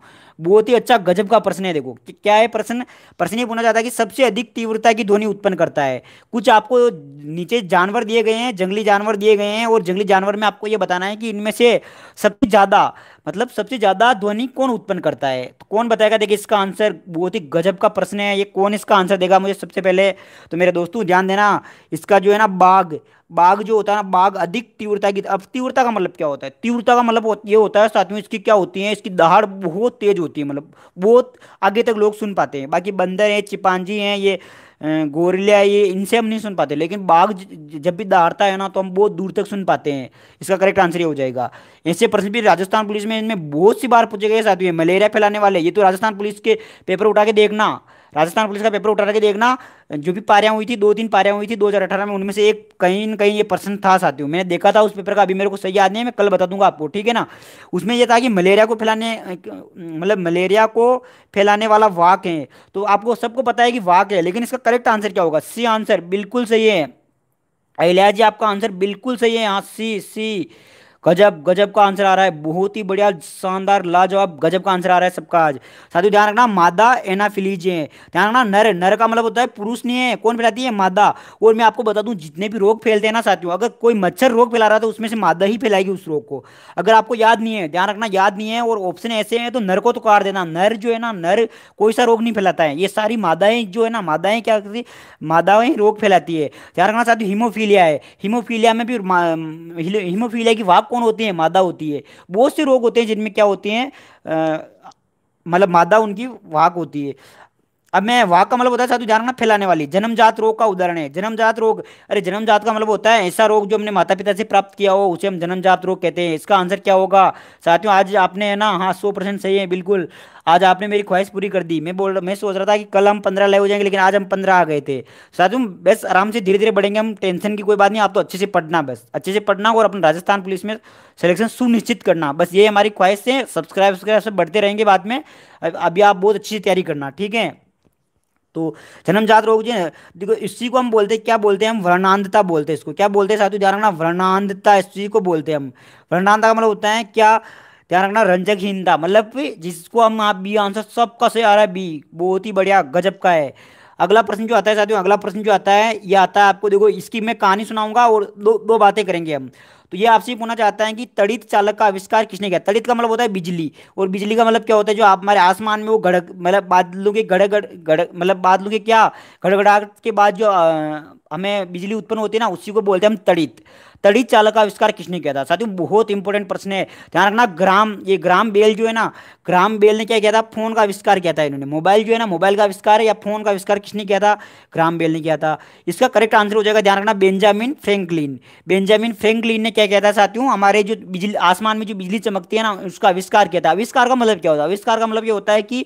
बहुत ही अच्छा गजब का प्रश्न है देखो क्या है प्रश्न प्रश्न ये पूछना चाहता है कि सबसे अधिक तीव्रता की ध्वनि उत्पन्न करता है कुछ आपको नीचे जानवर दिए गए हैं जंगली जानवर दिए गए हैं और जंगली जानवर में आपको ये बताना है कि इनमें से सबसे ज़्यादा मतलब सबसे ज़्यादा ध्वनि कौन उत्पन्न करता है तो कौन बताएगा देखिए इसका आंसर बहुत ही गजब का प्रश्न है ये कौन इसका आंसर देगा मुझे सबसे पहले तो मेरे दोस्तों ध्यान देना इसका जो है ना बाघ बाघ जो होता है ना बाघ अधिक तीव्रता की अब तीव्रता का मतलब क्या होता है तीव्रता का मतलब ये होता है साथ में इसकी क्या होती है इसकी दहाड़ बहुत तेज होती है मतलब बहुत आगे तक लोग सुन पाते हैं बाकी बंदर हैं चिपांजी हैं ये गोरिल्ला ये इनसे हम नहीं सुन पाते लेकिन बाघ जब भी दहाड़ता है ना तो हम बहुत दूर तक सुन पाते हैं इसका करेक्ट आंसर ये हो जाएगा ऐसे प्रश्न भी राजस्थान पुलिस में इनमें बहुत सी बार पूछे गए साथियों मलेरिया फैलाने वाले ये तो राजस्थान पुलिस के पेपर उठा के देखना राजस्थान पुलिस का पेपर उठा के देखना जो भी पारियाँ हुई थी दो तीन पारियाँ हुई थी 2018 में उनमें से एक कहीं ना कहीं ये पर्सन था साथियों मैंने देखा था उस पेपर का अभी मेरे को सही याद नहीं है मैं कल बता दूंगा आपको ठीक है ना उसमें यह था कि मलेरिया को फैलाने मतलब मलेरिया को फैलाने वाला वाक है तो आपको सबको पता है कि वाक है लेकिन इसका करेक्ट आंसर क्या होगा सी आंसर बिल्कुल सही है अहिल्या जी आपका आंसर बिल्कुल सही है यहाँ सी सी गजब गजब का आंसर आ रहा है बहुत ही बढ़िया शानदार लाजवाब गजब का आंसर आ रहा है सबका आज साथियों ध्यान रखना मादा एना फिलीजे ध्यान रखना नर नर का मतलब होता है पुरुष नहीं है कौन फैलाती है मादा और मैं आपको बता दूं जितने भी रोग फैलते हैं ना साथियों अगर कोई मच्छर रोग फैला रहा है तो उसमें से मादा ही फैलाएगी उस रोग को अगर आपको याद नहीं है ध्यान रखना याद नहीं है और ऑप्शन ऐसे हैं तो नर को तो कार देना नर जो है ना नर कोई सा रोग नहीं फैलाता है ये सारी मादाएं जो है ना मादाएं क्या करती मादाएं रोग फैलाती है ध्यान रखना साथियों हीमोफीलिया है हीमोफीलिया में भी हीमोफीलिया की वाप कौन होती है मादा होती है बहुत से रोग होते हैं जिनमें क्या होते हैं मतलब मादा उनकी वाहक होती है अब मैं वाह का मतलब होता है साधु जानना फैलाने वाली जन्मजात रोग का उदाहरण है जन्मजात रोग अरे जन्मजात का मतलब होता है ऐसा रोग जो हमने माता पिता से प्राप्त किया हो उसे हम जन्मजात रोग कहते हैं इसका आंसर क्या होगा साथियों आज आपने है ना हाँ सौ परसेंट सही है बिल्कुल आज आपने मेरी ख्वाहिश पूरी कर दी मैं बोल रहा मैं सोच रहा था कि कल हम पंद्रह लाइव हो जाएंगे लेकिन आज हम पंद्रह आ गए थे साथियों बस आराम से धीरे धीरे बढ़ेंगे हम टेंशन की कोई बात नहीं आप तो अच्छे से पढ़ना बस अच्छे से पढ़ना और अपने राजस्थान पुलिस में सिलेक्शन सुनिश्चित करना बस ये हमारी ख्वाहिश है सब्सक्राइब वब्सक्राइब सब बढ़ते रहेंगे बाद में अभी आप बहुत अच्छी से तैयारी करना ठीक है तो जन्मजात रोग जो देखो इसी को हम बोलते हैं क्या बोलते हैं हम वर्णांधता बोलते हैं इसको क्या बोलते हैं साथी ध्यान रखना वर्णांधता इसी को बोलते हैं हम वर्णांधता का मतलब होता है क्या ध्यान रखना रंजकहीनता मतलब जिसको हम आप बी आंसर सबका सही आ रहा है बी बहुत ही बढ़िया गजब का है अगला प्रश्न जो आता है साथियों अगला प्रश्न जो आता है ये आता है आपको देखो इसकी मैं कहानी सुनाऊंगा और दो दो बातें करेंगे हम तो ये आपसे पूछना चाहता है कि तड़ित चालक का आविष्कार किसने किया तड़ित का मतलब होता है बिजली और बिजली का मतलब क्या होता है जो आप हमारे आसमान में वो गड़क मतलब बादलों के गड़ गड़ मतलब बादलों के क्या गड़गड़ाहट के बाद जो हमें बिजली उत्पन्न होती है ना उसी को बोलते हैं हम तड़ित तड़ी चालक का आविष्कार किसने किया था साथियों बहुत इंपॉर्टेंट प्रश्न है ध्यान रखना ग्राम ये ग्राम बेल जो है ना ग्राम बेल ने क्या किया था फोन का आविष्कार किया था इन्होंने मोबाइल जो है ना मोबाइल का आविष्कार या फोन का आविष्कार किसने किया था ग्राम बेल ने किया था इसका करेक्ट आंसर हो जाएगा ध्यान रखना बेंजामिन फ्रेंकलिन बेंजामिन फ्रेंकलिन ने क्या किया था साथियों हमारे जो बिजली आसमान में जो बिजली चमकती है ना उसका आविष्कार किया था आविष्कार का मतलब क्या होता है आविष्कार का मतलब ये होता है कि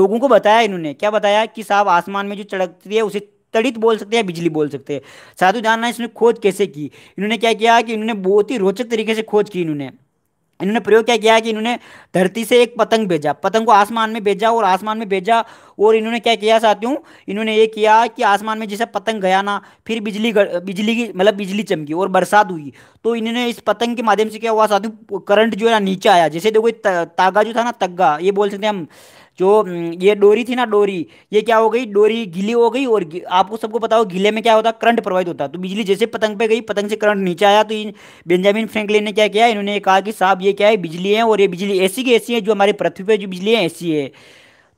लोगों को बताया इन्होंने क्या बताया कि साहब आसमान में जो चढ़कती है उसे तड़ित बोल सकते हैं बिजली बोल सकते हैं साधु जानना इसने खोज कैसे की इन्होंने क्या किया कि इन्होंने बहुत ही रोचक तरीके से खोज की इन्होंने इन्होंने प्रयोग क्या किया कि इन्होंने धरती से एक पतंग भेजा पतंग को आसमान में भेजा और आसमान में भेजा और इन्होंने क्या किया साथियों इन्होंने ये किया कि आसमान में जैसे पतंग गया ना फिर बिजली बिजली की मतलब बिजली चमकी और बरसात हुई तो इन्होंने इस पतंग के माध्यम से क्या हुआ साथियों करंट जो है ना नीचे आया जैसे देखो ता, तागा जो था ना तग्गा ये बोल सकते हैं हम जो हम्म, ये डोरी थी ना डोरी ये क्या हो गई डोरी गिली हो गई और आपको सबको पता हो गीले में क्या होता है करंट प्रवाहित होता है तो बिजली जैसे पतंग पे गई पतंग से करंट नीचे आया तो बेंजामिन फ्रेंकलिन ने क्या किया इन्होंने कहा कि साहब ये क्या है बिजली है और ये बिजली ऐसी की ऐसी है जो हमारी पृथ्वी पर जो बिजली है ऐसी है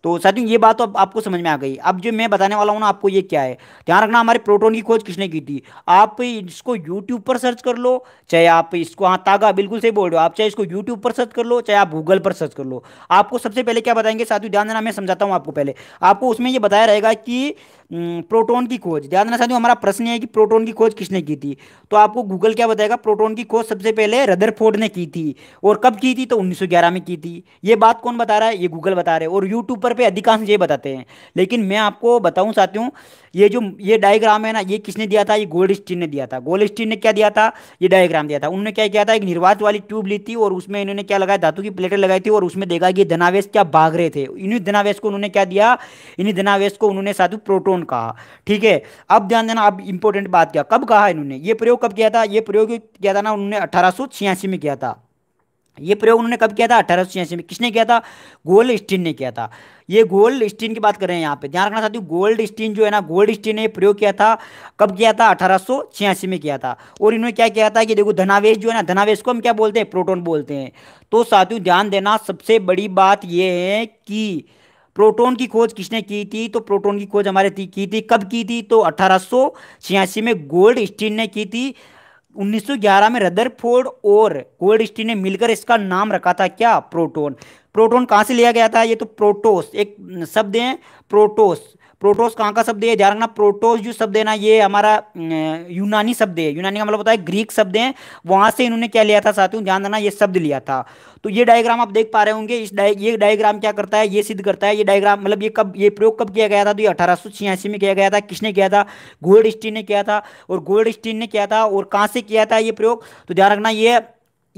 तो साथियों ये बात तो अब आपको समझ में आ गई अब जो मैं बताने वाला हूँ ना आपको ये क्या है ध्यान रखना हमारे प्रोटोन की खोज किसने की थी आप इसको यूट्यूब पर सर्च कर लो चाहे आप इसको हाँ तागा बिल्कुल सही बोल रहे हो आप चाहे इसको यूट्यूब पर सर्च कर लो चाहे आप गूगल पर सर्च कर लो आपको सबसे पहले क्या बताएंगे साथियों ध्यान देना मैं समझाता हूँ आपको पहले आपको उसमें यह बताया रहेगा कि हम्म, प्रोटोन की खोज ध्यान देना साथियों हमारा प्रश्न है कि प्रोटोन की खोज किसने की थी तो आपको गूगल क्या बताएगा प्रोटोन की खोज सबसे पहले रदरफोर्ड ने की थी और कब की थी तो 1911 में की थी ये बात कौन बता रहा है ये गूगल बता रहे हैं और यूट्यूब पर पे अधिकांश ये बताते हैं लेकिन मैं आपको बताऊँ साथियों ये जो ये डायग्राम है ना ये किसने दिया था ये गोल्ड स्टीन ने दिया था गोल्ड स्टीन ने क्या दिया था ये डायग्राम दिया था उन्होंने क्या किया था एक निर्वात वाली ट्यूब ली थी और उसमें इन्होंने क्या लगाया धातु की प्लेटें लगाई थी और उसमें देखा कि धनावेश क्या भाग रहे थे इन्हीं धनावेश को उन्होंने क्या दिया इन्हीं धनावेश को उन्होंने साधु प्रोटोन कौन कहा ठीक है अब ध्यान देना अब इंपॉर्टेंट बात क्या कब कहा इन्होंने ये प्रयोग कब किया था ये प्रयोग किया था ना उन्होंने अठारह में किया था ये प्रयोग उन्होंने कब किया था अठारह में किसने किया था गोल्ड स्टीन ने किया था ये गोल्ड स्टीन की बात कर रहे हैं यहाँ पे ध्यान रखना साथियों गोल्ड स्टीन जो है ना गोल्ड स्टीन ने प्रयोग किया था कब किया था अठारह में किया था और इन्होंने क्या किया था कि देखो धनावेश जो है ना धनावेश को हम क्या बोलते हैं प्रोटोन बोलते हैं तो साथियों ध्यान देना सबसे बड़ी बात यह है कि प्रोटॉन की खोज किसने की थी तो प्रोटॉन की खोज हमारे थी, की थी कब की थी तो अठारह में गोल्ड स्टीन ने की थी 1911 में रदरफोर्ड और गोल्ड स्टीन ने मिलकर इसका नाम रखा था क्या प्रोटॉन प्रोटॉन कहाँ से लिया गया था ये तो प्रोटोस एक शब्द है प्रोटोस प्रोटोस कहाँ का शब्द है ध्यान रखना प्रोटोस जो शब्द है ना ये हमारा यूनानी शब्द है यूनानी का मतलब होता है ग्रीक शब्द है वहां से इन्होंने क्या लिया था साथियों ध्यान देना ये शब्द लिया था तो ये डायग्राम आप देख पा रहे होंगे इस डाय ये डायग्राम क्या करता है ये सिद्ध करता है ये डायग्राम मतलब ये कब ये प्रयोग कब किया गया था तो ये अठारह में किया गया था किसने किया था गोल्ड ने किया था और गोल्ड ने किया था और कहाँ से किया था ये प्रयोग तो ध्यान रखना ये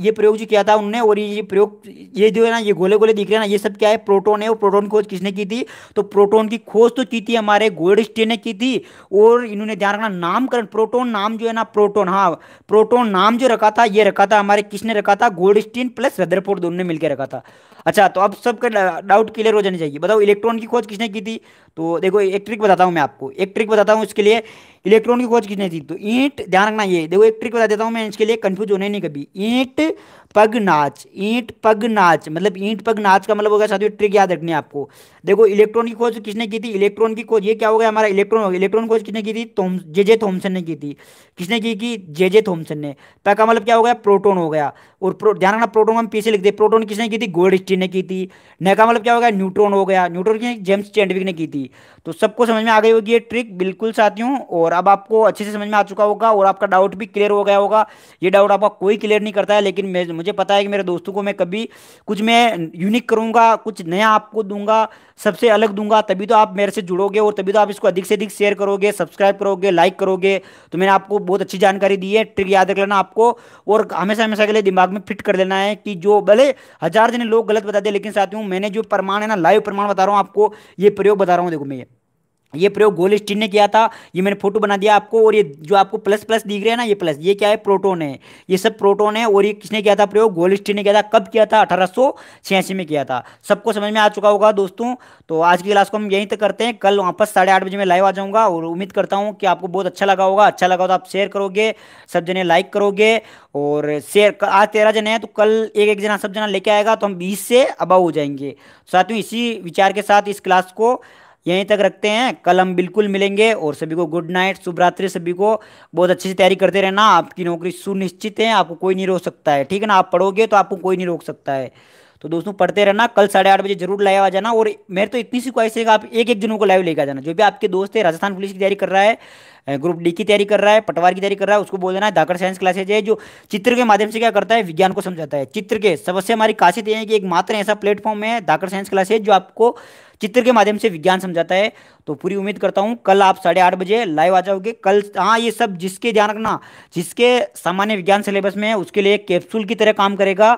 ये प्रयोग जो किया था उनने और ये प्रयोग ये जो है ना ये गोले गोले दिख रहे हैं ना ये सब क्या है प्रोटोन है और प्रोटोन खोज किसने की थी तो प्रोटोन की खोज तो की थी हमारे गोल्डस्टे ने की थी और इन्होंने ध्यान रखना नामकरण प्रोटोन नाम जो है ना प्रोटोन हाँ प्रोटोन नाम जो रखा था ये रखा था हमारे किसने रखा था गोल्डस्टीन प्लस रदरफोर्ड दोनों ने मिलकर रखा था अच्छा तो अब सबका डाउट क्लियर हो जाना चाहिए बताओ इलेक्ट्रॉन की खोज किसने की थी तो देखो एक ट्रिक बताता हूँ मैं आपको एक ट्रिक बताता हूँ इसके लिए इलेक्ट्रॉन की खोज किसने थी तो ईंट ध्यान रखना ये देखो एक ट्रिक बता देता हूँ मैं इसके लिए कन्फ्यूज होने नहीं कभी ईंट et पग नाच ईंट पग नाच मतलब ईंट पग नाच का मतलब होगा साथियों ट्रिक याद रखनी है आपको देखो इलेक्ट्रॉन की खोज किसने की थी इलेक्ट्रॉन की खोज ये क्या हो गया हमारा इलेक्ट्रॉन इलेक्ट्रॉन खोज किसने की थी जे जे थॉमसन ने की थी किसने की कि जे जे थॉमसन ने पग का मतलब क्या हो गया प्रोटोन हो गया और ध्यान रखना प्रोटोन हम पीछे लिखते प्रोटोन किसने की थी गोल्ड स्टीन ने की थी न का मतलब क्या हो गया न्यूट्रॉन हो गया न्यूट्रॉन किसने जेम्स चैंडविक ने की थी तो सबको समझ में आ गई होगी ये ट्रिक बिल्कुल साथियों और अब आपको अच्छे से समझ में आ चुका होगा और आपका डाउट भी क्लियर हो गया होगा ये डाउट आपका कोई क्लियर नहीं करता है लेकिन मैं मुझे पता है कि मेरे दोस्तों को मैं कभी कुछ मैं यूनिक करूंगा कुछ नया आपको दूंगा सबसे अलग दूंगा तभी तो आप मेरे से जुड़ोगे और तभी तो आप इसको अधिक से अधिक शेयर करोगे सब्सक्राइब करोगे लाइक करोगे तो मैंने आपको बहुत अच्छी जानकारी दी है ट्रिक याद रख लेना आपको और हमेशा हमेशा के लिए दिमाग में फिट कर लेना है कि जो भले हजार जने लोग गलत बताते हैं लेकिन साथियों मैंने जो प्रमाण है ना लाइव प्रमाण बता रहा हूँ आपको ये प्रयोग बता रहा हूँ देखो मैं ये ये प्रयोग गोल स्टीन ने किया था ये मैंने फोटो बना दिया आपको और ये जो आपको प्लस प्लस दिख रहे हैं ना ये प्लस ये क्या है प्रोटोन है ये सब प्रोटोन है और ये किसने किया था प्रयोग गोल गोलिस्टिन ने किया था कब किया था अठारह में किया था सबको समझ में आ चुका होगा दोस्तों तो आज की क्लास को हम यहीं तक करते हैं कल वापस साढ़े आठ बजे में लाइव आ जाऊँगा और उम्मीद करता हूँ कि आपको बहुत अच्छा लगा होगा अच्छा लगा तो आप शेयर करोगे सब जने लाइक करोगे और शेयर आज तेरह जने हैं तो कल एक एक जना सब जना लेके आएगा तो हम बीस से अबाव हो जाएंगे साथियों इसी विचार के साथ इस क्लास को यहीं तक रखते हैं कल हम बिल्कुल मिलेंगे और सभी को गुड नाइट शुभ रात्रि सभी को बहुत अच्छे से तैयारी करते रहना आपकी नौकरी सुनिश्चित है आपको कोई नहीं रोक सकता है ठीक है ना आप पढ़ोगे तो आपको कोई नहीं रोक सकता है तो दोस्तों पढ़ते रहना कल साढ़े आठ बजे जरूर लाइव आ जाना और मेरे तो इतनी सी ख्वाहिश है कि आप एक एक जनों को लाइव लेकर जाना जो भी आपके दोस्त है राजस्थान पुलिस की तैयारी कर रहा है ग्रुप डी की तैयारी कर रहा है पटवार की तैयारी कर रहा है उसको बोल देना है धाकड़ साइंस क्लासेज है जो चित्र के माध्यम से क्या करता है विज्ञान को समझाता है चित्र के सबसे हमारी खासियत है कि एक मात्र ऐसा प्लेटफॉर्म है धाकड़ साइंस क्लासेज जो आपको चित्र के माध्यम से विज्ञान समझाता है तो पूरी उम्मीद करता हूँ कल आप साढ़े आठ बजे लाइव आ जाओगे कल हाँ ये सब जिसके ध्यान रखना जिसके सामान्य विज्ञान सिलेबस में है उसके लिए कैप्सूल की तरह काम करेगा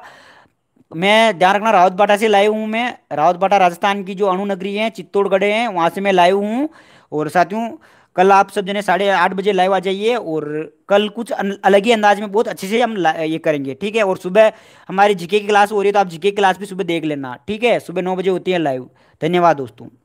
मैं ध्यान रखना रावत बाटा से लाइव हूँ मैं रावत बाटा राजस्थान की जो अणु नगरी है चित्तौड़गढ़ है वहाँ से मैं लाइव हूँ और साथियों कल आप सब जने साढ़े आठ बजे लाइव आ जाइए और कल कुछ अलग ही अंदाज में बहुत अच्छे से हम ये करेंगे ठीक है और सुबह हमारी जीके की क्लास हो रही है तो आप जीके की क्लास भी सुबह देख लेना ठीक है सुबह नौ बजे होती है लाइव धन्यवाद दोस्तों